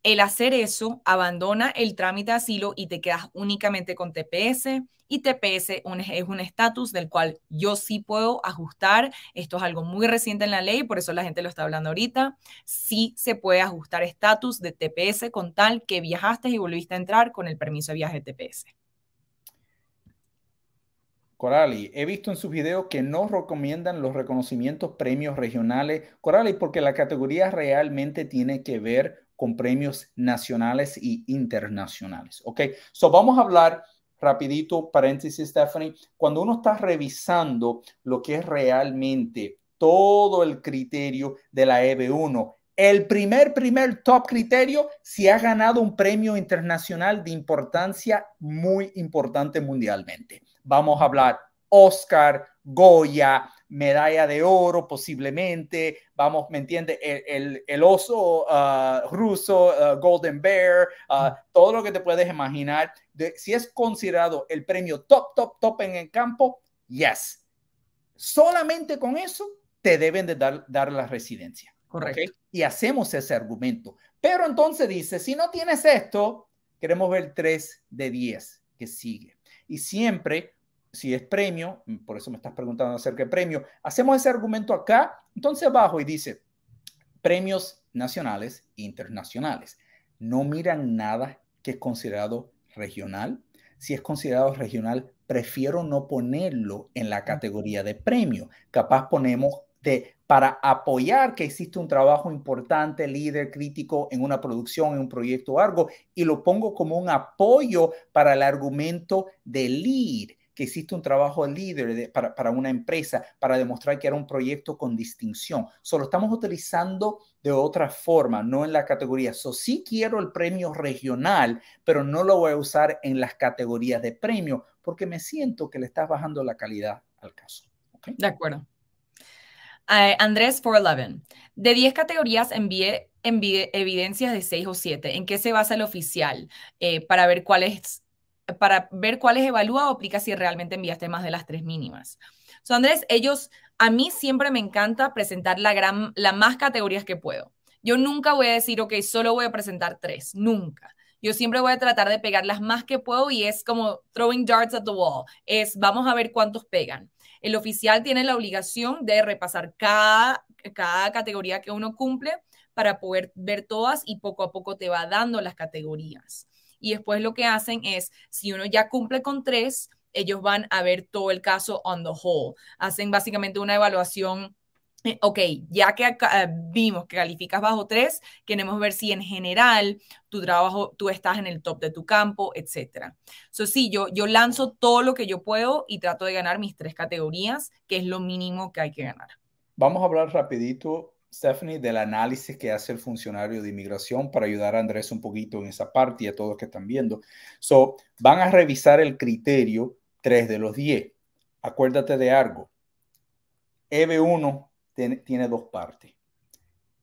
El hacer eso, abandona el trámite de asilo y te quedas únicamente con TPS. Y TPS es un estatus del cual yo sí puedo ajustar. Esto es algo muy reciente en la ley, por eso la gente lo está hablando ahorita. Sí se puede ajustar estatus de TPS con tal que viajaste y volviste a entrar con el permiso de viaje de TPS. Corali, he visto en sus videos que no recomiendan los reconocimientos premios regionales. Corali, porque la categoría realmente tiene que ver con premios nacionales e internacionales. Ok, so vamos a hablar rapidito, paréntesis, Stephanie, cuando uno está revisando lo que es realmente todo el criterio de la EB1, el primer, primer top criterio, si ha ganado un premio internacional de importancia muy importante mundialmente. Vamos a hablar Oscar, Goya, medalla de oro posiblemente, vamos, ¿me entiende? El, oso ah, ruso, ah, Golden Bear, ah, todo lo que te puedes imaginar. si es considerado el premio top, top, top en el campo, yes. Solamente con eso te deben de dar, la residencia. Correcto. Y hacemos ese argumento. Pero entonces dice, si no tienes esto, queremos ver 3 de 10 que sigue. Y siempre si es premio, mm, por eso me estás preguntando acerca de premio, hacemos ese argumento acá, entonces abajo y dice, premios nacionales e internacionales. No miran nada que es considerado regional. Si es considerado regional, prefiero no ponerlo en la categoría de premio. Capaz ponemos de para apoyar que existe un trabajo importante, líder, crítico en una producción, en un proyecto o algo, y lo pongo como un apoyo para el argumento de lead que hiciste un trabajo líder para, una empresa, para demostrar que era un proyecto con distinción. Solo estamos utilizando de otra forma, no en la categoría. So, sí quiero el premio regional, pero no lo voy a usar en las categorías de premio porque me siento que le estás bajando la calidad al caso. De acuerdo. Eh, Andrés 411. De 10 categorías envié, evidencias de 6 o 7. ¿En qué se basa el oficial eh, para ver cuál es para ver cuáles evalúa o aplica si realmente enviaste más de las tres mínimas. So, Andrés, ellos, a mí siempre me encanta presentar la, gran, la más categorías que puedo. Yo nunca voy a decir, ok, solo voy a presentar tres, nunca. Yo siempre voy a tratar de pegar las más que puedo y es como throwing darts at the wall, es vamos a ver cuántos pegan. El oficial tiene la obligación de repasar cada categoría que uno cumple para poder ver todas y poco a poco te va dando las categorías y después lo que hacen es, si uno ya cumple con tres, ellos van a ver todo el caso on the whole. Hacen básicamente una evaluación eh, Ok, ya que eh, vimos que calificas bajo tres, queremos ver si en general tu trabajo, tú estás en el top de tu campo, etc. So, sí, yo, yo lanzo todo lo que yo puedo y trato de ganar mis tres categorías, que es lo mínimo que hay que ganar. Vamos a hablar rapidito Stephanie, del análisis que hace el funcionario de inmigración para ayudar a Andrés un poquito en esa parte y a todos que están viendo. So, van a revisar el criterio 3 de los 10. Acuérdate de algo. EB1 tiene, dos partes.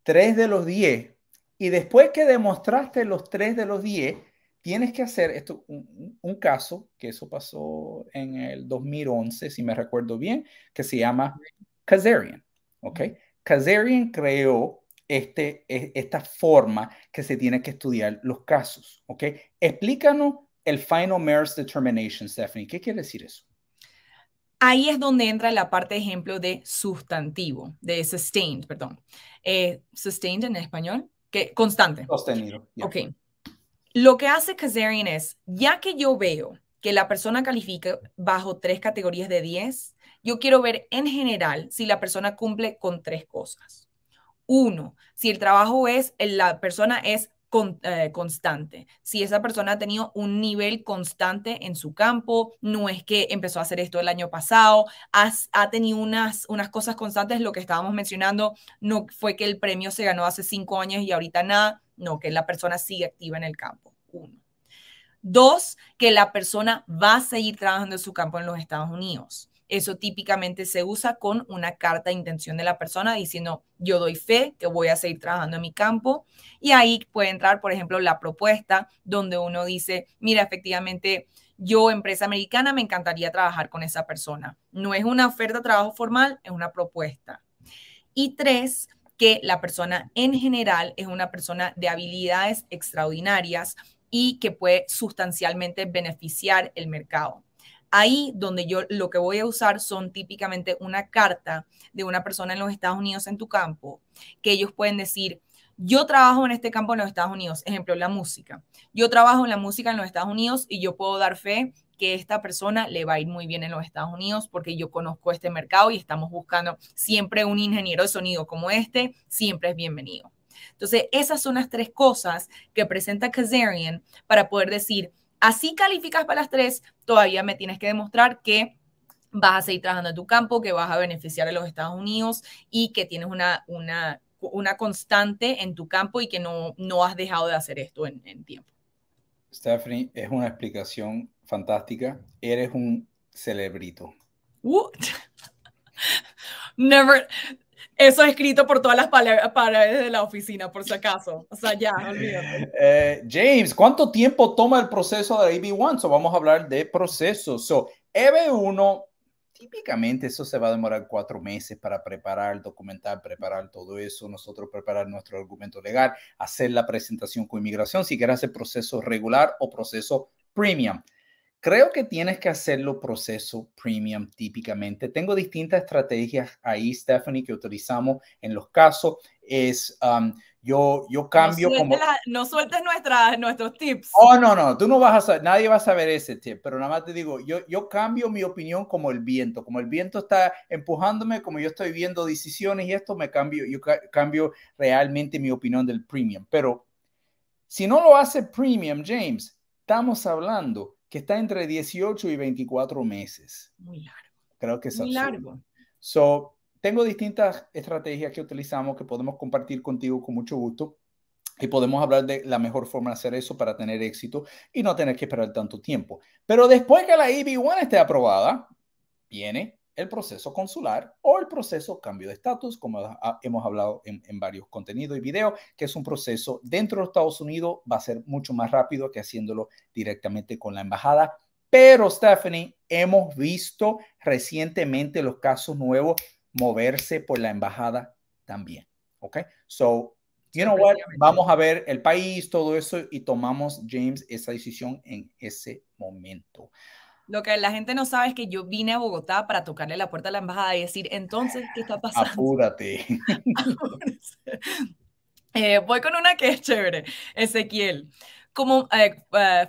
3 de los 10 y después que demostraste los 3 de los 10, tienes que hacer esto, un, caso, que eso pasó en el 2011, si me recuerdo bien, que se llama Kazarian, ¿ok? Kazarian creó este, e, esta forma que se tiene que estudiar los casos, ¿ok? Explícanos el Final Merits Determination, Stephanie. ¿Qué quiere decir eso? Ahí es donde entra la parte de ejemplo de sustantivo, de sustained, perdón. Eh, sustained en español, que constante. Sostenido. Ok. Lo que hace Kazarian es, ya que yo veo que la persona califica bajo tres categorías de 10, yo quiero ver en general si la persona cumple con tres cosas. Uno, si el trabajo es, eh, la persona es eh, constante. Si esa persona ha tenido un nivel constante en su campo, no es que empezó a hacer esto el año pasado, ha tenido unas, unas cosas constantes, lo que estábamos mencionando, no fue que el premio se ganó hace cinco años y ahorita nada, no, que la persona sigue activa en el campo. Uno. Dos, que la persona va a seguir trabajando en su campo en los Estados Unidos. Eso típicamente se usa con una carta de intención de la persona diciendo, yo doy fe que voy a seguir trabajando en mi campo. Y ahí puede entrar, por ejemplo, la propuesta donde uno dice, mira, efectivamente, yo, empresa americana, me encantaría trabajar con esa persona. No es una oferta de trabajo formal, es una propuesta. Y tres, que la persona en general es una persona de habilidades extraordinarias y que puede sustancialmente beneficiar el mercado. Ahí donde yo lo que voy a usar son típicamente una carta de una persona en los Estados Unidos en tu campo, que ellos pueden decir, yo trabajo en este campo en los Estados Unidos, ejemplo, la música. Yo trabajo en la música en los Estados Unidos y yo puedo dar fe que esta persona le va a ir muy bien en los Estados Unidos porque yo conozco este mercado y estamos buscando siempre un ingeniero de sonido como este, siempre es bienvenido. Entonces, esas son las tres cosas que presenta Kazarian para poder decir, Así calificas para las tres, todavía me tienes que demostrar que vas a seguir trabajando en tu campo, que vas a beneficiar a los Estados Unidos y que tienes una, una, una constante en tu campo y que no, no has dejado de hacer esto en, tiempo. Stephanie, es una explicación fantástica. Eres un celebrito. What? Uh, *laughs* never, eso es escrito por todas las paredes de la oficina, por si acaso. O sea, ya, *laughs* eh, James, ¿cuánto tiempo toma el proceso de EB1? So, vamos a hablar de procesos. So, EB1, típicamente eso se va a demorar cuatro meses para preparar, documental, preparar todo eso, nosotros preparar nuestro argumento legal, hacer la presentación con inmigración, si quieres hacer proceso regular o proceso premium. Creo que tienes que hacerlo proceso premium típicamente. Tengo distintas estrategias ahí, Stephanie, que utilizamos en los casos. Es yo, yo cambio no como. no sueltes nuestras nuestros tips. Oh, no, no, tú no vas a saber, nadie va a saber ese tip, pero nada más te digo, yo, yo cambio mi opinión como el viento. Como el viento está empujándome, como yo estoy viendo decisiones y esto, me cambio, yo cambio realmente mi opinión del premium. Pero si no lo hace premium, James, estamos hablando que está entre 18 y 24 meses. Muy largo. Creo que es Muy largo. So, tengo distintas estrategias que utilizamos que podemos compartir contigo con mucho gusto y podemos hablar de la mejor forma de hacer eso para tener éxito y no tener que esperar tanto tiempo. Pero después que la EB1 esté aprobada, viene el proceso consular o el proceso cambio de estatus, como hemos hablado en, varios contenidos y videos, que es un proceso dentro de Estados Unidos, va a ser mucho más rápido que haciéndolo directamente con la embajada. Pero, Stephanie, hemos visto recientemente los casos nuevos moverse por la embajada también. ¿Ok? So, you know what? Vamos a ver el país, todo eso, y tomamos, James, esa decisión en ese momento. Lo que la gente no sabe es que yo vine a Bogotá para tocarle la puerta a la embajada y decir, entonces, ¿qué está pasando? Apúrate. *laughs* Eh, voy con una que es chévere, Ezequiel. Como eh, eh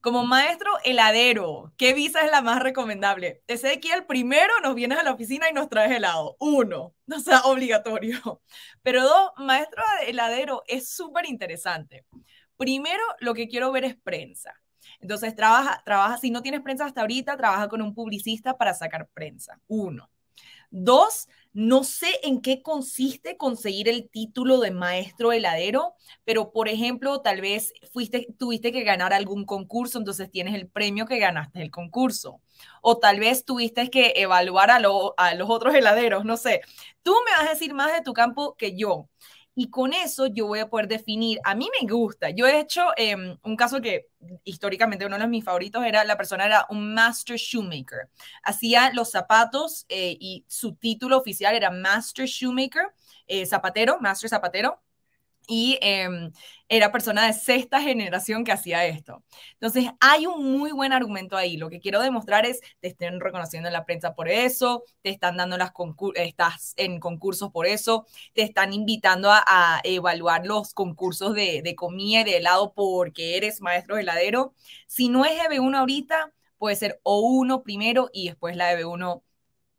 Como maestro heladero, ¿qué visa es la más recomendable? Ezequiel, primero nos vienes a la oficina y nos traes helado. Uno, no *laughs* sea, obligatorio. Pero dos, maestro heladero es súper interesante. Primero, lo que quiero ver es prensa. Entonces, trabaja, trabaja, si no tienes prensa hasta ahorita, trabaja con un publicista para sacar prensa. Uno. Dos, no sé en qué consiste conseguir el título de maestro heladero, pero por ejemplo, tal vez fuiste, tuviste que ganar algún concurso, entonces tienes el premio que ganaste el concurso. O tal vez tuviste que evaluar a, a los otros heladeros, no sé. Tú me vas a decir más de tu campo que yo y con eso yo voy a poder definir, a mí me gusta, yo he hecho em, un caso que históricamente uno de mis favoritos era, la persona era un master shoemaker, hacía los zapatos eh, y su título oficial era master shoemaker, eh, zapatero, master zapatero, y em, era persona de sexta generación que hacía esto. Entonces, hay un muy buen argumento ahí. Lo que quiero demostrar es, te están reconociendo en la prensa por eso, te están dando las estás en concursos por eso, te están invitando a, evaluar los concursos de, comida y de helado porque eres maestro heladero. Si no es EB1 ahorita, puede ser O1 primero y después la EB1.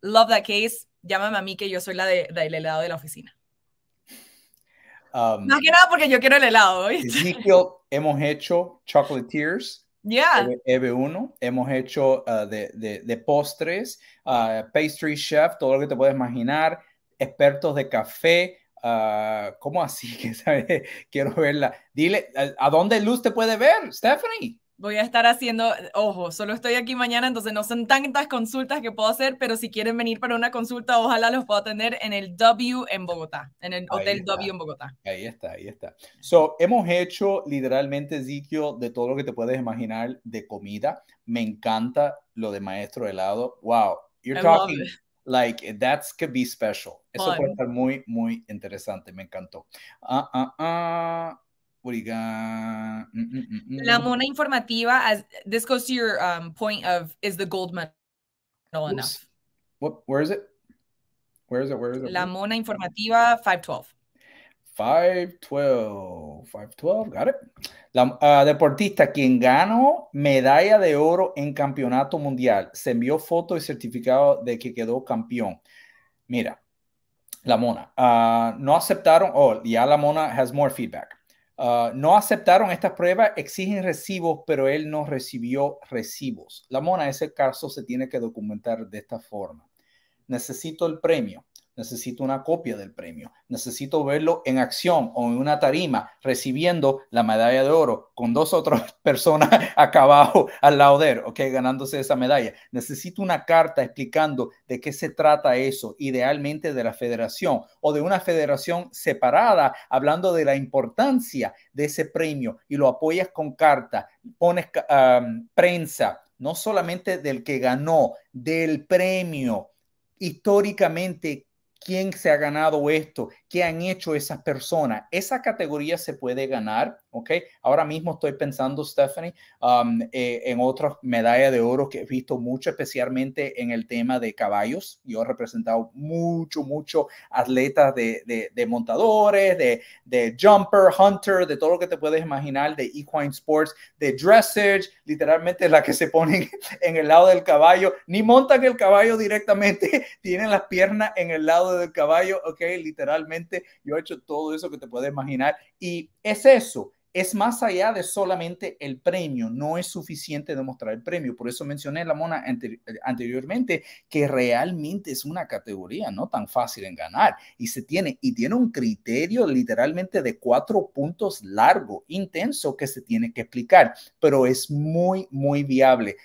Love that case. Llámame a mí que yo soy la del helado de la oficina. Um, Más que nada porque yo quiero el helado. Ezekiel, hemos hecho Chocolatiers. Yeah. EB1, hemos hecho uh, de, de, postres, uh, pastry chef, todo lo que te puedes imaginar, expertos de café, uh, ¿cómo así? *laughs* Quiero verla. Dile, ¿a, ¿a dónde Luz te puede ver, Stephanie? voy a estar haciendo, ojo, solo estoy aquí mañana, entonces no son tantas consultas que puedo hacer, pero si quieren venir para una consulta, ojalá los pueda tener en el W en Bogotá, en el Hotel W en Bogotá. Ahí está, ahí está. So, hemos hecho literalmente, sitio de todo lo que te puedes imaginar de comida. Me encanta lo de maestro helado. Wow, you're talking like that's could be special. Eso puede estar muy, muy interesante. Me encantó. Ah, ah, ah. Mm, mm, mm, la mona informativa, this goes to your um, point of is the gold medal enough? Where is it? Where is it? Where is it? La mona informativa, 512. 512, 512, got it. La ah, deportista quien ganó medalla de oro en campeonato mundial, se envió foto y certificado de que quedó campeón. Mira, la mona, ah, no aceptaron, oh, ya la mona has more feedback. Ah, no aceptaron estas pruebas, exigen recibos, pero él no recibió recibos. La mona, ese caso se tiene que documentar de esta forma. Necesito el premio necesito una copia del premio, necesito verlo en acción o en una tarima recibiendo la medalla de oro con dos otras *laughs* personas acá abajo al lado de él, ganándose esa medalla. Necesito una carta explicando de qué se trata eso, idealmente de la federación o de una federación separada, hablando de la importancia de ese premio y lo apoyas con carta, pones prensa, no solamente del que ganó, del premio históricamente quién se ha ganado esto, qué han hecho esas personas. Esa categoría se puede ganar ¿ok? Ahora mismo estoy pensando, Stephanie, um, eh, en otras medallas de oro que he visto mucho, especialmente en el tema de caballos. Yo he representado mucho, mucho atletas de, de, montadores, de, de, jumper, hunter, de todo lo que te puedes imaginar, de equine sports, de dressage, literalmente la que se ponen *laughs* en el lado del caballo, ni montan el caballo directamente, *laughs* tienen las piernas en el lado del caballo, ¿ok? Literalmente yo he hecho todo eso que te puedes imaginar y es eso, es más allá de solamente el premio, no es suficiente demostrar el premio. Por eso mencioné la mona eh, anteriormente, que realmente es una categoría no tan fácil en ganar y se tiene, y tiene un criterio literalmente de cuatro puntos largo, intenso, que se tiene que explicar, pero es muy, muy viable.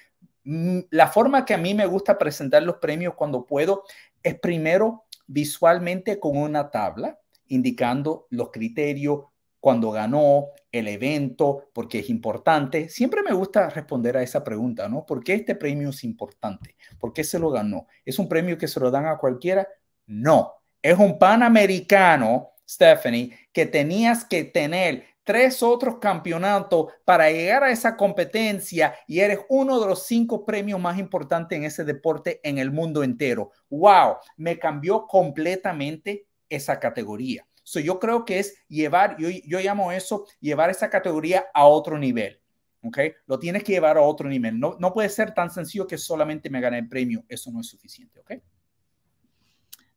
Mm, la forma que a mí me gusta presentar los premios cuando puedo es primero visualmente con una tabla indicando los criterios, cuando ganó, el evento, porque es importante. Siempre me gusta responder a esa pregunta, ¿no? ¿Por qué este premio es importante? ¿Por qué se lo ganó? ¿Es un premio que se lo dan a cualquiera? No, es un panamericano, Stephanie, que tenías que tener tres otros campeonatos para llegar a esa competencia y eres uno de los cinco premios más importantes en ese deporte en el mundo entero. ¡Wow! Me cambió completamente esa categoría. So, yo creo que es llevar, yo, yo llamo eso llevar esa categoría a otro nivel. Okay? Lo tienes que llevar a otro nivel. No, no puede ser tan sencillo que solamente me gane el premio. Eso no es suficiente, ¿ok?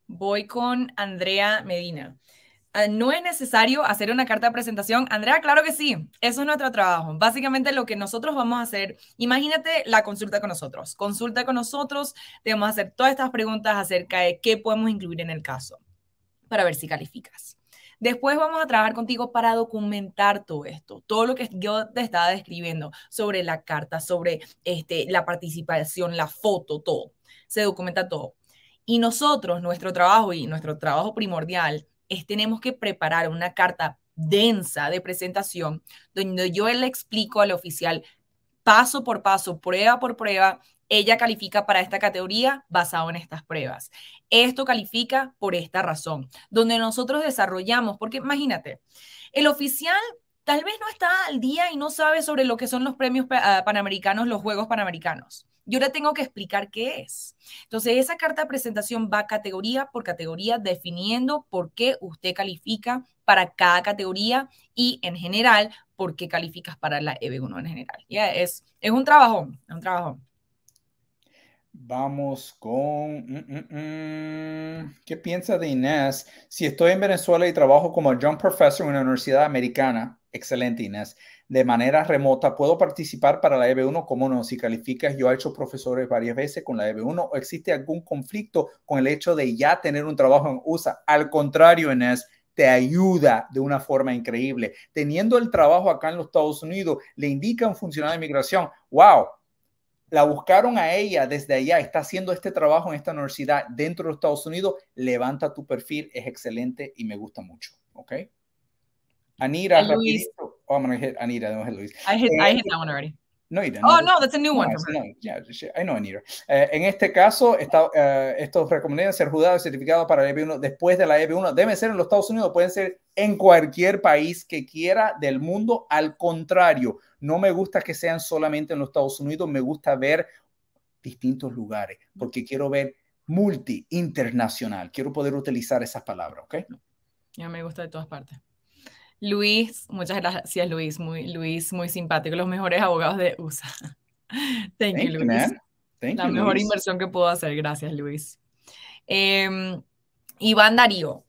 Voy con Andrea Medina. Ah, no es necesario hacer una carta de presentación. Andrea, claro que sí. Eso es nuestro trabajo. Básicamente lo que nosotros vamos a hacer, imagínate la consulta con nosotros. Consulta con nosotros, te vamos a hacer todas estas preguntas acerca de qué podemos incluir en el caso para ver si calificas. Después vamos a trabajar contigo para documentar todo esto, todo lo que yo te estaba describiendo sobre la carta, sobre este, la participación, la foto, todo. Se documenta todo. Y nosotros, nuestro trabajo y nuestro trabajo primordial es tenemos que preparar una carta densa de presentación donde yo le explico al oficial paso por paso, prueba por prueba, ella califica para esta categoría basado en estas pruebas. Esto califica por esta razón, donde nosotros desarrollamos, porque imagínate, el oficial tal vez no está al día y no sabe sobre lo que son los premios ah, panamericanos, los Juegos Panamericanos. Yo le tengo que explicar qué es. Entonces, esa carta de presentación va categoría por categoría, definiendo por qué usted califica para cada categoría y en general, por qué calificas para la EB1 en general. Ya es, es un trabajón, es un trabajón. Vamos con... Mm, mm, mm, ¿Qué piensa de Inés? Si estoy en Venezuela y trabajo como John Professor en una universidad americana, excelente Inés, de manera remota, ¿puedo participar para la EB1? ¿Cómo no? Si calificas, yo he hecho profesores varias veces con la EB1. ¿O existe algún conflicto con el hecho de ya tener un trabajo en USA? Al contrario, Inés, te ayuda de una forma increíble. Teniendo el trabajo acá en los Estados Unidos, le indican un funcionario de inmigración, wow, la buscaron a ella desde allá, está haciendo este trabajo en esta universidad dentro de Estados Unidos, levanta tu perfil, es excelente y me gusta mucho, ¿ok? Anira, rapidito. Oh, I'm hit Anira, don't Luis. I hit that one already. No, Oh, no, that's a new one. No, No, I know eh, en este caso, está, eh, estos recomiendan ser juzgados y certificados para la EB1 después de la EB1. Deben ser en los Estados Unidos, pueden ser en cualquier país que quiera del mundo. Al contrario, no me gusta que sean solamente en los Estados Unidos, me gusta ver distintos lugares, porque quiero ver multi, internacional. Quiero poder utilizar esas palabras, ¿ok? Ya me gusta de todas partes. Luis, muchas gracias Luis, muy, Luis, muy simpático, los mejores abogados de USA. *laughs* Thank, you, Luis. La mejor inversión que puedo hacer, gracias Luis. Em, Iván Darío,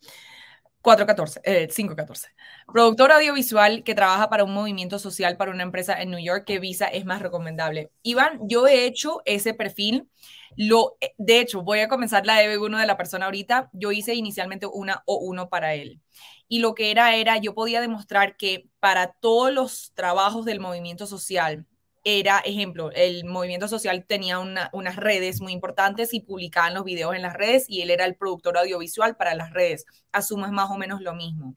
414, eh, 514 productor audiovisual que trabaja para un movimiento social, para una empresa en New York, que visa es más recomendable. Iván, yo he hecho ese perfil. Lo, eh, de hecho, voy a comenzar la EB1 de la persona ahorita. Yo hice inicialmente una O1 para él. Y lo que era era, yo podía demostrar que para todos los trabajos del movimiento social, era, ejemplo, el movimiento social tenía unas redes muy importantes y publicaban los videos en las redes y él era el productor audiovisual para las redes. Asumo es más o menos lo mismo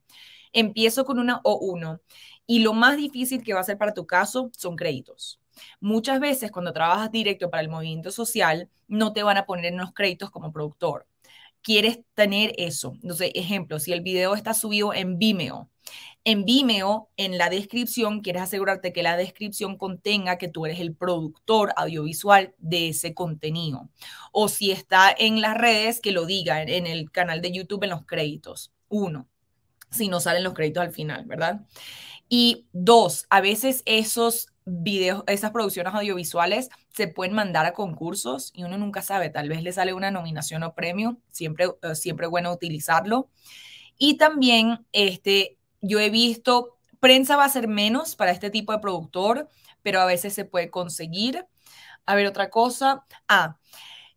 empiezo con una O1 y lo más difícil que va a ser para tu caso son créditos. Muchas veces cuando trabajas directo para el movimiento social, no te van a poner en los créditos como productor. Quieres tener eso. Entonces, ejemplo, si el video está subido en Vimeo, en Vimeo, en la descripción, quieres asegurarte que la descripción contenga que tú eres el productor audiovisual de ese contenido. O si está en las redes, que lo diga en, el canal de YouTube en los créditos. Uno si no salen los créditos al final, ¿verdad? Y dos, a veces esos videos, esas producciones audiovisuales se pueden mandar a concursos y uno nunca sabe, tal vez le sale una nominación o premio, siempre, eh, siempre bueno utilizarlo. Y también, este, yo he visto, prensa va a ser menos para este tipo de productor, pero a veces se puede conseguir. A ver, otra cosa. Ah,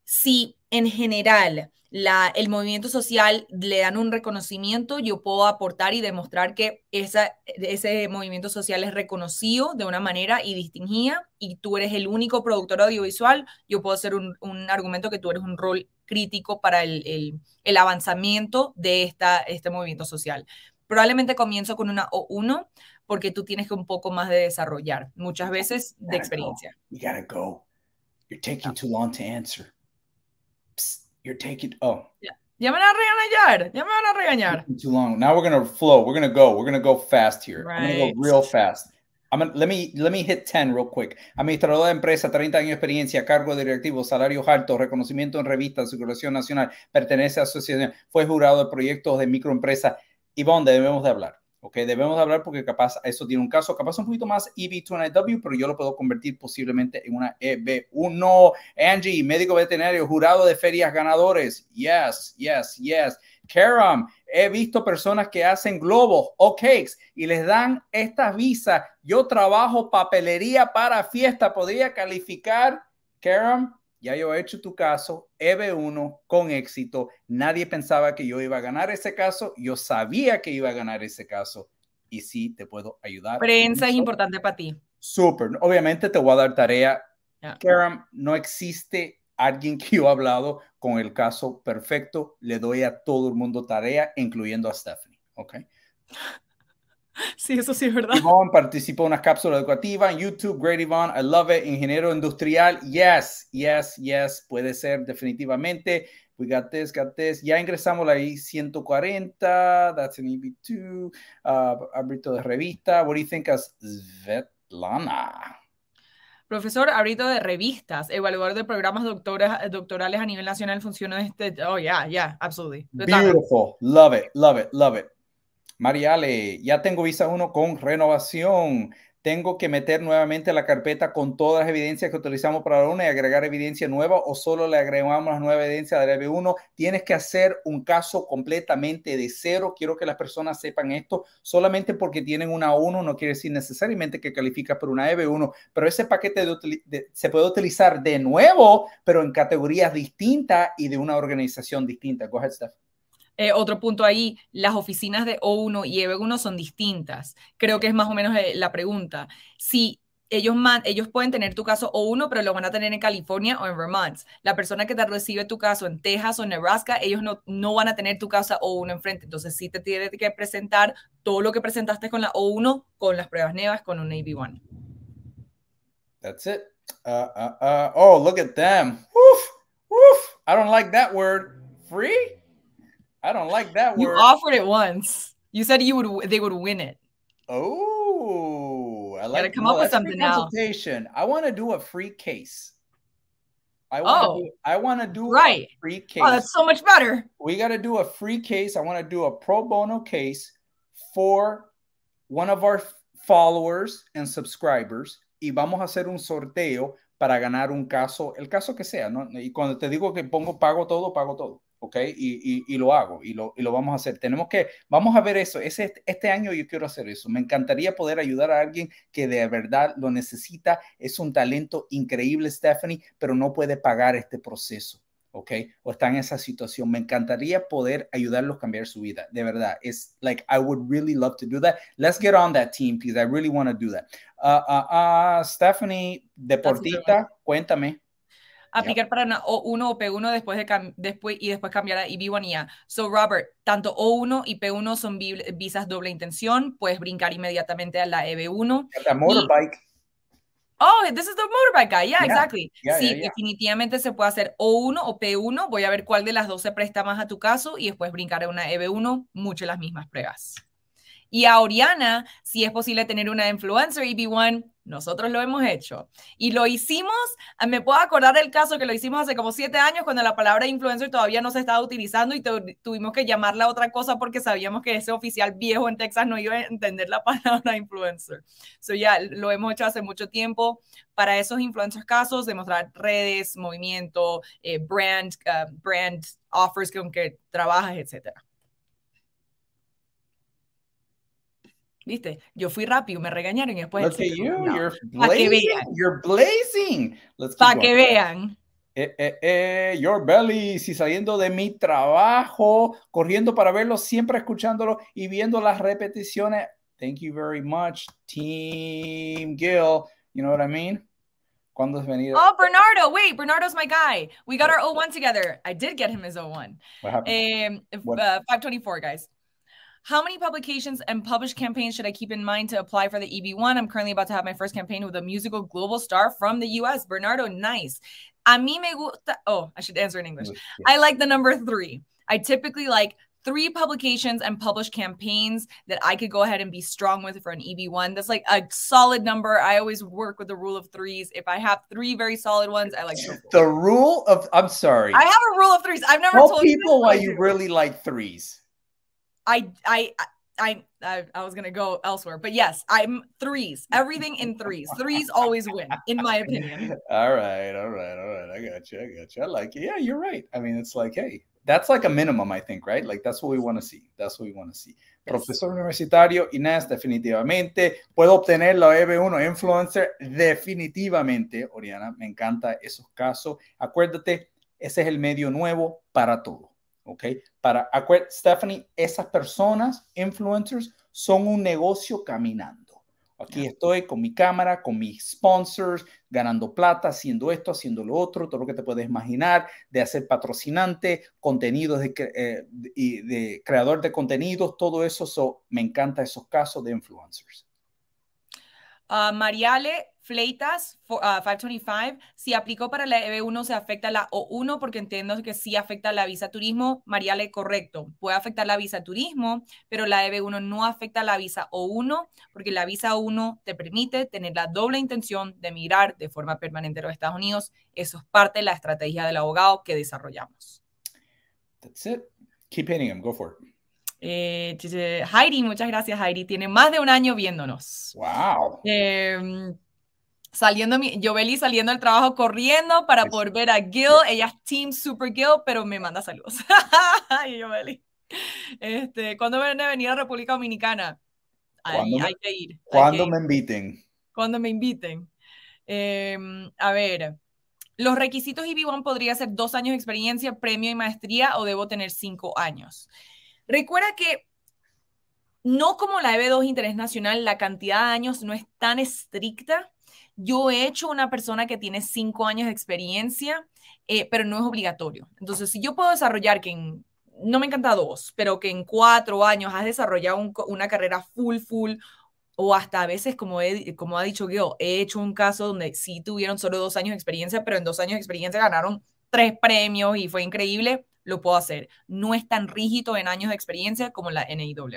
si en general el movimiento social le dan un reconocimiento, yo puedo aportar y demostrar que ese movimiento social es reconocido de una manera y distinguía y tú eres el único productor audiovisual, yo puedo hacer un, argumento que tú eres un rol crítico para el, el, avanzamiento de esta, este movimiento social. Probablemente comienzo con una O1 porque tú tienes que un poco más de desarrollar, muchas veces de experiencia. You're taking ah. too long to answer. You're taking. Oh. Ya me van a regañar. Ya me van a regañar. Too long. Now we're gonna flow. We're gonna go. We're gonna go fast here. Right. I'm gonna go real fast. I'm let me let me hit 10 real quick. Administrador de empresa, 30 años de experiencia, cargo directivo, salarios altos, reconocimiento en revistas, circulación nacional, pertenece a asociación, fue jurado de proyectos de microempresa. Ivonne, debemos de hablar. ¿ok? Debemos hablar porque capaz eso tiene un caso, capaz un poquito más eb 2 w pero yo lo puedo convertir posiblemente en una EB1. Angie, médico veterinario, jurado de ferias ganadores. Yes, yes, yes. Karam, he visto personas que hacen globos o cakes y les dan estas visas. Yo trabajo papelería para fiesta. ¿Podría calificar, Karam? ya yo he hecho tu caso, EB1 con éxito, nadie pensaba que yo iba a ganar ese caso, yo sabía que iba a ganar ese caso y sí te puedo ayudar. Prensa es importante para ti. Súper, obviamente te voy a dar tarea. Karam, no existe alguien que yo he hablado con el caso perfecto, le doy a todo el mundo tarea, incluyendo a Stephanie, ¿ok? *laughs* Sí, eso sí es verdad. Yvonne participó en una cápsula educativa en YouTube. Great Yvonne. I love it. Ingeniero industrial, yes, yes, yes, puede ser definitivamente. We got this, got this. Ya ingresamos la 140 that's an EB2. abrito ah, de revista. What do you think as Svetlana? Profesor, abrito de revistas, evaluador de programas doctorales a nivel nacional, funciona este. Oh, yeah, yeah, absolutely. Beautiful. Love it, love it, love it. Mariale, ya tengo visa 1 con renovación. Tengo que meter nuevamente la carpeta con todas las evidencias que utilizamos para la 1 y agregar evidencia nueva o solo le agregamos la nueva evidencia de la 1 Tienes que hacer un caso completamente de cero. Quiero que las personas sepan esto. Solamente porque tienen una 1 no quiere decir necesariamente que califica por una EB1, pero ese paquete de, se puede utilizar de nuevo, pero en categorías distintas y de una organización distinta. Go ahead, Steph. Eh, otro punto ahí, las oficinas de O1 y EB1 son distintas. Creo que es más o menos eh, la pregunta. Si ellos, man, ellos pueden tener tu caso O1, pero lo van a tener en California o en Vermont. La persona que te recibe tu caso en Texas o Nebraska, ellos no, no van a tener tu casa O1 enfrente. Entonces sí te tienes que presentar todo lo que presentaste con la O1, con las pruebas nuevas, con un AB1. That's it. Uh, uh, uh, oh, look at them. I don't like that word. Free? I don't like that word. You offered it once. You said you would they would win it. Oh, I like. Gotta come up with something now. Consultation. I want to do a free case. I want oh, do, I want to do right. free case. Oh, that's so much better. We got to do a free case. I want to do a pro bono case for one of our followers and subscribers y vamos a hacer un sorteo para ganar un caso, el caso que sea, ¿no? Y cuando te digo que pongo pago todo, pago todo. ¿ok? Y, lo hago y lo, vamos a hacer. Tenemos que, vamos a ver eso. este año yo quiero hacer eso. Me encantaría poder ayudar a alguien que de verdad lo necesita. Es un talento increíble, Stephanie, pero no puede pagar este proceso. ¿ok? O está en esa situación. Me encantaría poder ayudarlo a cambiar su vida, de verdad. Es like, I would really love to do that. Let's get on that team, please. I really want to do that. Ah, ah, ah, Stephanie, deportista, cuéntame aplicar para una O1 o P1 después de después, y después cambiar a EB1 y e, A. So, Robert, tanto O1 y P1 son visas doble intención, puedes brincar inmediatamente a la EB1. La motorbike. Oh, this is the motorbike guy. Yeah, exactly. sí, definitivamente se puede hacer O1 o P1. Voy a ver cuál de las dos se presta más a tu caso y después brincar a una EB1, mucho las mismas pruebas. Y a Oriana, si es posible tener una influencer EB1, nosotros lo hemos hecho. Y lo hicimos, ah, me puedo acordar del caso que lo hicimos hace como siete años cuando la palabra influencer todavía no se estaba utilizando y tuvimos que llamarla otra cosa porque sabíamos que ese oficial viejo en Texas no iba a entender la *laughs* palabra influencer. So ya lo hemos hecho hace mucho tiempo para esos influencers casos, demostrar redes, movimiento, eh, brand, ah, brand offers con que trabajas, etcétera. ¿Viste? Yo fui rápido, me regañaron y después. Look at you, no. you're que vean. You're Para que vean. Eh, eh, eh, your belly, si saliendo de mi trabajo, corriendo para verlo, siempre escuchándolo y viendo las repeticiones. Thank you very much, Team Gil. You know what I mean? ¿Cuándo es venir? Oh, Bernardo, wait, Bernardo's my guy. We got our 01 together. I did get him his oh one. What happened? Um, what? Uh, 524, guys. How many publications and published campaigns should I keep in mind to apply for the EB1? I'm currently about to have my first campaign with a musical global star from the US, Bernardo Nice. A mí me gusta. Oh, I should answer in English. I like the number three. I typically like three publications and published campaigns that I could go ahead and be strong with for an EB1. That's like a solid number. I always work with the rule of threes. If I have three very solid ones, I like the rule of. I'm sorry. I have a rule of threes. I've never Tell told people why you really like threes. I I I I, I was gonna go elsewhere, but yes, I'm threes. Everything in threes. Threes always win, in my opinion. *laughs* All right, all right, all right. I got you. I got you. I like it. Yeah, you're right. I mean, it's like, hey, that's like a minimum, I think, right? Like that's what we want to see. That's what we want to see. Profesor universitario, Inés, definitivamente. Puedo obtener la EB1 influencer, definitivamente. Oriana, me encanta esos casos. Acuérdate, ese es el medio nuevo para todo. ¿ok? Para Stephanie, esas personas, influencers, son un negocio caminando. Aquí estoy con mi cámara, con mis sponsors, ganando plata, haciendo esto, haciendo lo otro, todo lo que te puedes imaginar, de hacer patrocinante, contenidos de, eh, creador de contenidos, todo eso. me encanta esos casos de influencers. Ah, Mariale Fleitas, 525, ah, si aplicó para la EB1 se afecta la O1 porque entiendo que sí afecta la visa turismo. Mariale, correcto, puede afectar la visa turismo, pero la EB1 no afecta la visa O1 porque la visa O1 te permite tener la doble intención de emigrar de forma permanente a los Estados Unidos. Eso es parte de la estrategia del abogado que desarrollamos. That's it. Keep hitting Go for it. Eh, Heidi, muchas gracias, Heidi. Tiene más de un año viéndonos. ¡Wow! Eh, saliendo, yo Yoveli saliendo del trabajo corriendo para poder ver a Gil. Ella es Team Super Gil, pero me manda saludos. *laughs* Yoveli. Este, ¿Cuándo van a venir a República Dominicana? Ahí hay que ir. Cuando me inviten? Cuando me inviten. a ver. Los requisitos y 1 podría ser dos años de experiencia, premio y maestría, o debo tener cinco años. Recuerda que no como la EB2 Interés Nacional, la cantidad de años no es tan estricta. Yo he hecho una persona que tiene cinco años de experiencia, eh, pero no es obligatorio. Entonces, si yo puedo desarrollar que no me encanta dos, pero que en cuatro años has desarrollado una carrera full, full, o hasta a veces, como, como ha dicho Geo, he hecho un caso donde sí tuvieron solo dos años de experiencia, pero en dos años de experiencia ganaron tres premios y fue increíble lo puedo hacer. No es tan rígido en años de experiencia como la NIW.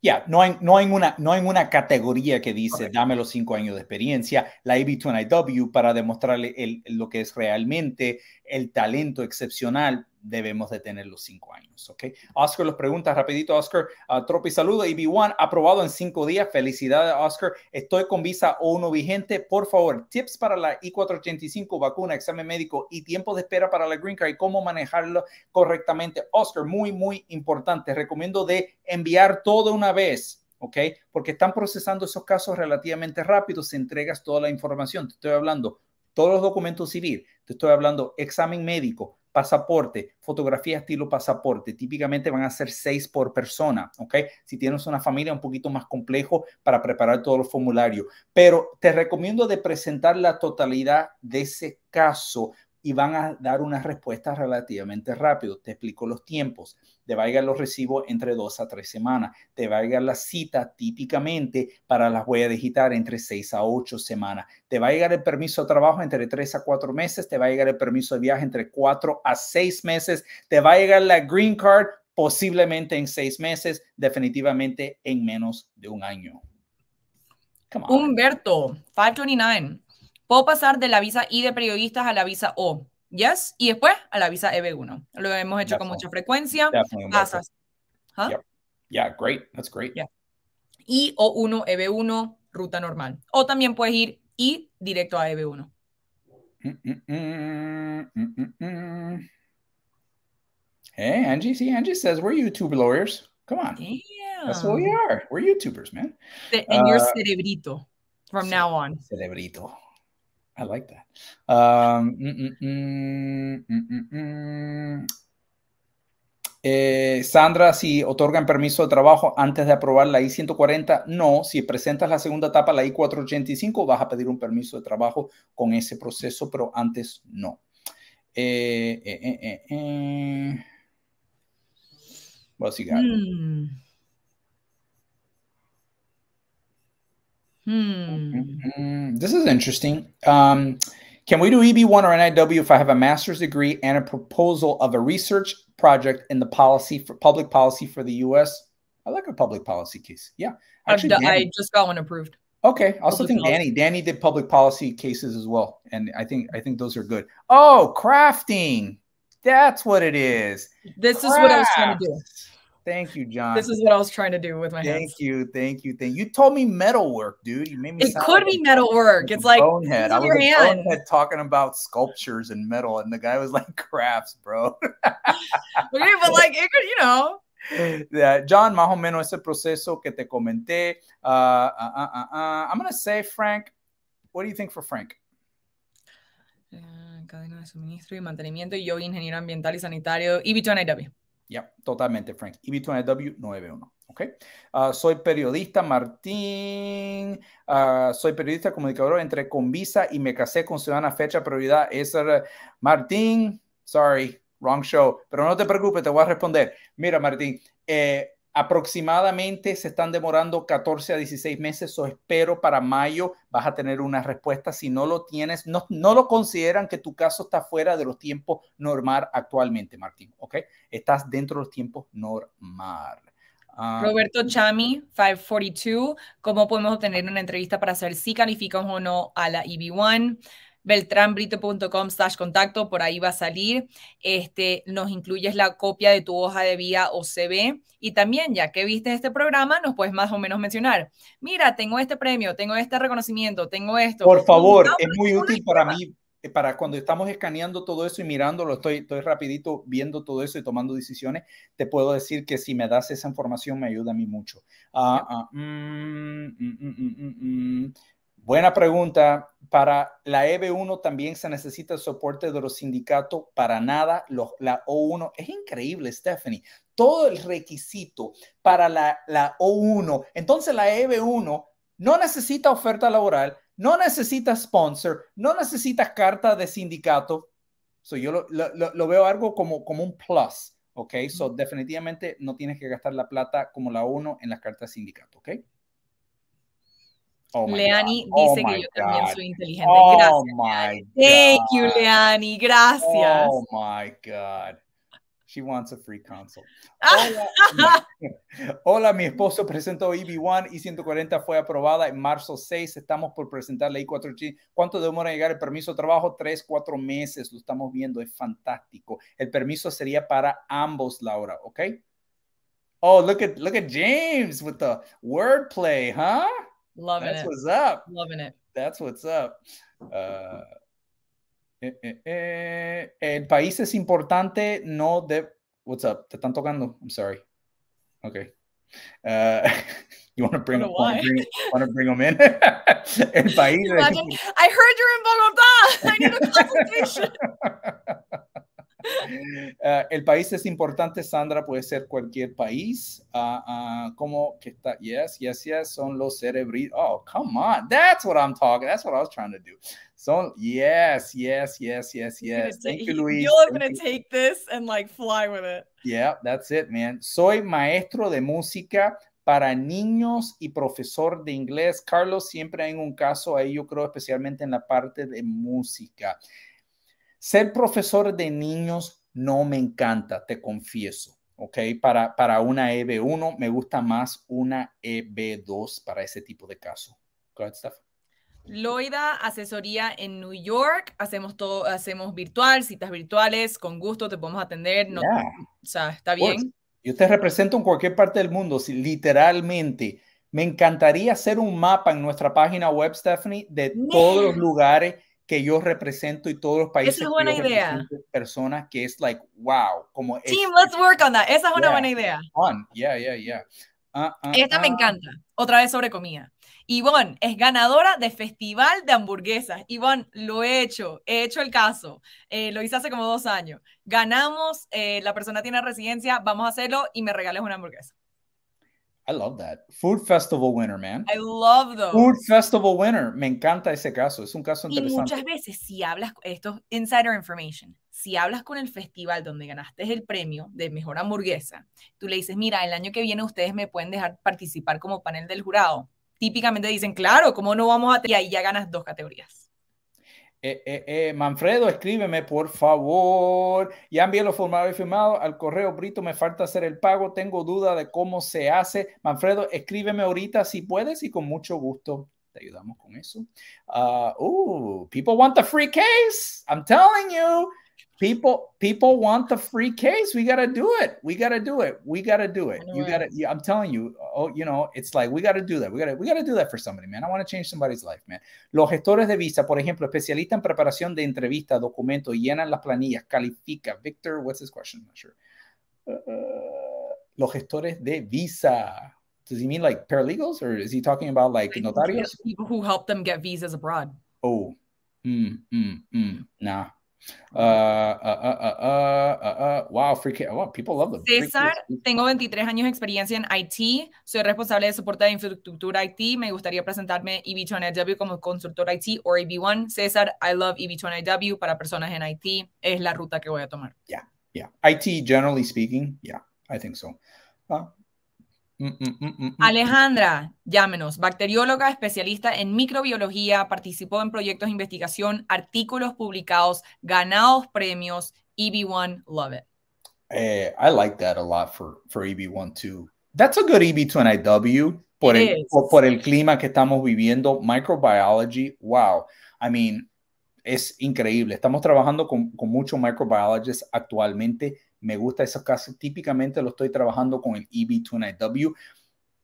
Ya, no, hay, no, hay una, no una categoría que dice, dame los cinco años de experiencia, la ab 2 niw para demostrarle lo que es realmente el talento excepcional, debemos de tener los cinco años, ¿ok? Oscar los pregunta rapidito, Oscar. Ah, Tropi, saludo. EB1, aprobado en cinco días. Felicidades, Oscar. Estoy con visa O1 vigente. Por favor, tips para la I-485, vacuna, examen médico y tiempo de espera para la Green Card y cómo manejarlo correctamente. Oscar, muy, muy importante. Recomiendo de enviar todo una vez. ¿Ok? Porque están procesando esos casos relativamente rápido, se entregas toda la información. Te estoy hablando todos los documentos civil, te estoy hablando examen médico, pasaporte, fotografía estilo pasaporte, típicamente van a ser seis por persona, ¿ok? Si tienes una familia un poquito más complejo para preparar todos los formularios, pero te recomiendo de presentar la totalidad de ese caso y van a dar una respuesta relativamente rápido. Te explico los tiempos. Te va a llegar los recibos entre dos a tres semanas. Te va a llegar la cita típicamente para las huellas digital entre seis a ocho semanas. Te va a llegar el permiso de trabajo entre tres a cuatro meses. Te va a llegar el permiso de viaje entre cuatro a seis meses. Te va a llegar la green card posiblemente en seis meses, definitivamente en menos de un año. Humberto, 529. Puedo pasar de la visa I de periodistas a la visa O, ¿yes? Y después a la visa EB1. Lo hemos hecho con mucha frecuencia. Pasas. Huh? ¿Ah? Yeah. yeah, great. That's great. Yeah. Y O1, EB1, ruta normal. O también puedes ir y directo a EB1. Mm, mm, mm, mm, hey, Angie. See, Angie says we're YouTube lawyers. Come on. Yeah. That's what we are. We're YouTubers, man. The, and uh, you're cerebrito from now on. Cerebrito. I like that. Um, mm, mm, mm, eh, Sandra, si otorgan permiso de trabajo antes de aprobar la I-140, no. Si presentas la segunda etapa, la I-485, vas a pedir un permiso de trabajo con ese proceso, pero antes no. Eh, eh, eh, eh Voy a Hmm. Mm-hmm. This is interesting. Um, can we do EB1 or NIW if I have a master's degree and a proposal of a research project in the policy for public policy for the U.S.? I like a public policy case. Yeah, actually, done, I just got one approved. Okay. I also public think policy. Danny. Danny did public policy cases as well, and I think I think those are good. Oh, crafting. That's what it is. This Craft. is what I was trying to do. Thank you, John. This is what I was trying to do with my thank hands. Thank you, thank you, thank you. You told me metalwork, dude. You made me. It could like be metal work. It's like bonehead. I was your hand. bonehead talking about sculptures and metal, and the guy was *laughs* like crafts, bro. *laughs* okay, but like it could, you know. Yeah, John, más o menos ese proceso que te comenté. Uh, uh, uh, uh, uh, I'm gonna say Frank. What do you think for Frank? Uh, cadena de suministro y mantenimiento, y yo ingeniero ambiental y sanitario, y B2NIW. Yeah, totalmente, Frank. EB2NW91. ¿ok? Ah, soy periodista, Martín. Ah, soy periodista, comunicador entre Convisa y me casé con Ciudadana Fecha Prioridad. Es Martín. Sorry, wrong show. Pero no te preocupes, te voy a responder. Mira, Martín, eh, Aproximadamente se están demorando 14 a 16 meses, o espero para mayo vas a tener una respuesta. Si no lo tienes, no, no lo consideran que tu caso está fuera de los tiempos normal actualmente, Martín, ¿ok? Estás dentro de los tiempos normal. Ah, Roberto Chami, 542, ¿cómo podemos obtener una entrevista para saber si calificamos o no a la EB1? Beltránbrito.com slash contacto, por ahí va a salir. Este, nos incluyes la copia de tu hoja de vía o CV y también ya que viste este programa, nos puedes más o menos mencionar, mira, tengo este premio, tengo este reconocimiento, tengo esto. Por favor, es muy útil para mí, eh, para cuando estamos escaneando todo eso y mirándolo, estoy, estoy rapidito viendo todo eso y tomando decisiones, te puedo decir que si me das esa información me ayuda a mí mucho. Ah, Buena pregunta. Para la EB1 también se necesita el soporte de los sindicatos. Para nada, la O1 es increíble, Stephanie. Todo el requisito para la, la O1. Entonces la EB1 no necesita oferta laboral, no necesita sponsor, no necesita carta de sindicato. yo lo, lo, veo algo como, como un plus, ¿ok? So definitivamente no tienes que gastar la plata como la 1 en las cartas de sindicato, ¿ok? Oh Leani oh dice que yo también soy inteligente. Oh Gracias. Thank you, Leani. Gracias. Oh my God. She wants a free console. Hola, *laughs* *laughs* mi esposo presentó EB1 y 140 fue aprobada en marzo 6. Estamos por presentar la I4G. E ¿Cuánto demora llegar el permiso de trabajo? Tres, cuatro meses. Lo estamos viendo. Es fantástico. El permiso sería para ambos, Laura. ¿Ok? Oh, look at, look at James with the wordplay, huh? Loving That's it. what's up. Loving it. That's what's up. Uh, eh, eh, eh. El país es importante, no de. What's up? Te están tocando. I'm sorry. Okay. Uh, *laughs* you want to bring them? Want to bring them in? *laughs* El país. Imagine, I heard you're in Bogota. *laughs* I need a consultation. Eh, el país es importante, Sandra, puede ser cualquier país. Ah, ah, como que está, yes, yes, yes, son los cerebritos. Oh, come on, that's what I'm talking, that's what I was trying to do. Son, yes, yes, yes, yes, yes. Thank you, Luis. You're going to take this and like fly with it. Yeah, that's it, man. Soy maestro de música para niños y profesor de inglés. Carlos, siempre hay un caso ahí, yo creo, especialmente en la parte de música. Ser profesor de niños no me encanta, te confieso. ¿ok? Para, para una EB1 me gusta más una EB2 para ese tipo de caso. Loida, asesoría en New York. Hacemos todo, hacemos virtual, citas virtuales, con gusto te podemos atender. No, O sea, está bien. Yo te represento en cualquier parte del mundo, literalmente. Me encantaría hacer un mapa en nuestra página web, Stephanie, de todos los lugares que yo represento y todos los países. Esa es buena idea. Personas que es like, wow, como. Team, let's work on that. Esa es una buena idea. Yeah, yeah, yeah. Ah, ah, Esta me ah. encanta. Otra vez sobre comida. Ivonne es ganadora de Festival de Hamburguesas. Ivonne, lo he hecho, he hecho el caso. Eh, lo hice hace como dos años. Ganamos, eh, la persona tiene residencia, vamos a hacerlo y me regales una hamburguesa. I love that. Food Festival winner, man. I love those. Food Festival winner. Me encanta ese caso. Es un caso interesante. Y muchas veces, si hablas, esto insider information, si hablas con el festival donde ganaste el premio de mejor hamburguesa, tú le dices, mira, el año que viene ustedes me pueden dejar participar como panel del jurado. Típicamente dicen, claro, ¿cómo no vamos a.? Y ahí ya ganas dos categorías. Eh, eh, eh, Manfredo, escríbeme por favor. Ya envié formado y firmado al correo Brito. Me falta hacer el pago. Tengo duda de cómo se hace. Manfredo, escríbeme ahorita si puedes y con mucho gusto te ayudamos con eso. Ah, uh, people want the free case. I'm telling you. people people want the free case we got to do it we got to do it we got to do it you got to yeah, i'm telling you oh you know it's like we got to do that we got to we got to do that for somebody man i want to change somebody's life man los gestores de visa por ejemplo especialista en preparación de entrevista documentos llenan las planillas califica victor what's his question I'm not sure uh, los gestores de visa does he mean like paralegals or is he talking about like notarios people who help them get visas abroad oh mm, mm, mm. nah Uh, uh, uh, wow, free wow, oh, people love them. César, tengo 23 años de experiencia en IT, soy responsable de soporte de infraestructura IT, me gustaría presentarme EB2NIW como consultor IT o EB1. César, I love EB2NIW para personas en IT, es la ruta que voy a tomar. Yeah, yeah. IT, generally speaking, yeah, I think so. Ah, Mm, mm, mm, Alejandra, llámenos, bacterióloga, especialista en microbiología, participó en proyectos de investigación, artículos publicados, ganados premios, EB1, love it. Eh, I like that a lot for, EB1 too. That's a good EB2NIW por el, por, el clima que estamos viviendo. Microbiology, wow. I mean, es increíble. Estamos trabajando con, con muchos microbiologists actualmente me gusta esos casos. Típicamente lo estoy trabajando con el EB29W,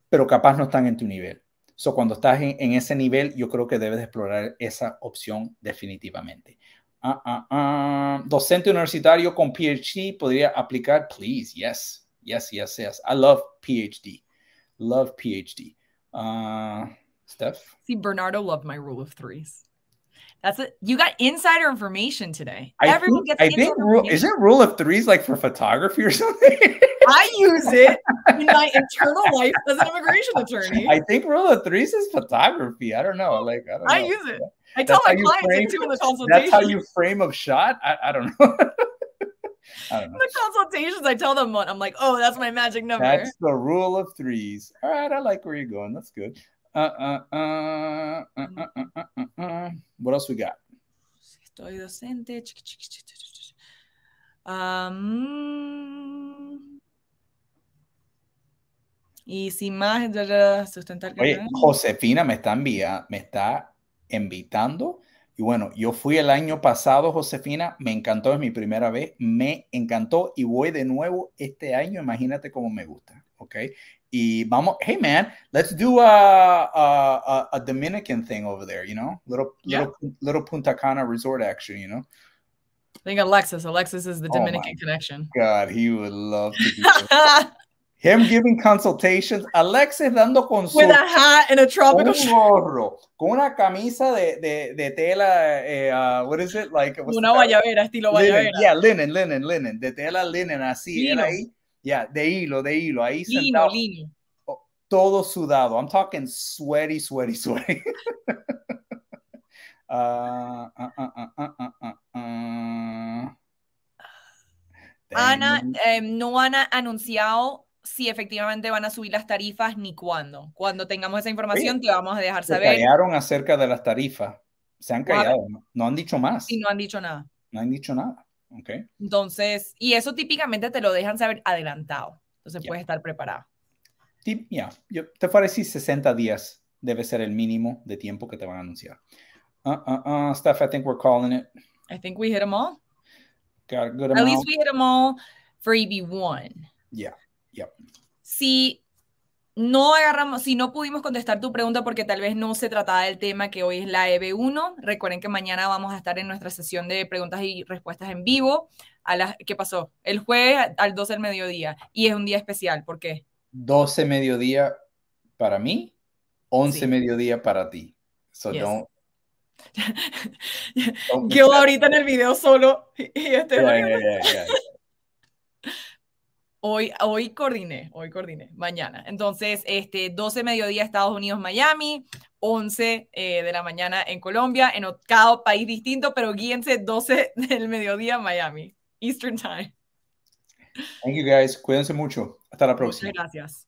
pero capaz no están en tu nivel. So, cuando estás en, ese nivel, yo creo que debes explorar esa opción definitivamente. Ah, ah, ah. Docente universitario con PhD podría aplicar, please. Yes, yes, yes, yes. I love PhD. Love PhD. Steph? See, Bernardo loved my rule of threes. That's it. You got insider information today. I Everyone think, gets. I think rule, is it rule of threes like for photography or *laughs* something? I use it in my internal life as an immigration attorney. I think rule of threes is photography. I don't know. Like I, know. I use it. I tell that's my clients frame, too in the consultation. *laughs* That's how you frame of shot. I, *laughs* I don't know. the consultations, I tell them what I'm like, oh, that's my magic number. That's the rule of threes. All right, I like where you're going. That's good. Ah, ah, ah, What else we got? Estoy docente. y sin más, sustentar. Oye, Josefina me está, enviando, me está invitando. Y bueno, yo fui el año pasado, Josefina, me encantó, es mi primera vez, me encantó y voy de nuevo este año, imagínate cómo me gusta. okay? Y vamos, hey man, let's do a, a, a Dominican thing over there, you know, little yeah. little little Punta Cana resort action, you know. I think Alexis. Alexis is the oh Dominican oh connection. God, he would love to. Do *laughs* Him giving consultations. Alexis dando consultas. With a hat and a tropical con gorro, con una camisa de, de, de tela. Eh, uh, what is it like? Una guayabera, estilo guayabera. Yeah, linen, linen, linen. De tela linen, así. Lino. Era ahí Yeah, de hilo, de hilo. Ahí sentado. Todo sudado. I'm talking sweaty, sweaty, *laughs* sweaty. Ah, ah, ah, Ana, em, no han anunciado si efectivamente van a subir las tarifas ni cuándo. Cuando tengamos esa información te vamos a dejar saber. Se callaron acerca de las tarifas. Se han callado, no, han dicho más. Y no han dicho nada. No han dicho nada. Okay. Entonces, y eso típicamente te lo dejan saber adelantado. Entonces puedes estar preparado. yeah. yo te parece 60 días debe ser el mínimo de tiempo que te van a anunciar. Uh, uh, uh, Steph, I think we're calling it. I think we hit them all. Got a good amount. At least we hit them all for EB1. Yeah, yep. See no agarramos, si no pudimos contestar tu pregunta porque tal vez no se trataba del tema que hoy es la EB1, recuerden que mañana vamos a estar en nuestra sesión de preguntas y respuestas en vivo. A las, ¿Qué pasó? El jueves al 12 del mediodía y es un día especial, ¿por qué? 12 mediodía para mí, 11 mediodía para ti. Yo *laughs* ahorita en el video solo y Hoy, hoy coordiné, hoy coordiné, mañana. Entonces, este, 12 mediodía Estados Unidos, Miami, 11 eh, de la mañana en Colombia, en cada país distinto, pero guíense 12 *laughs* del mediodía Miami, Eastern Time. Thank you guys, cuídense mucho. Hasta la próxima. Muchas gracias.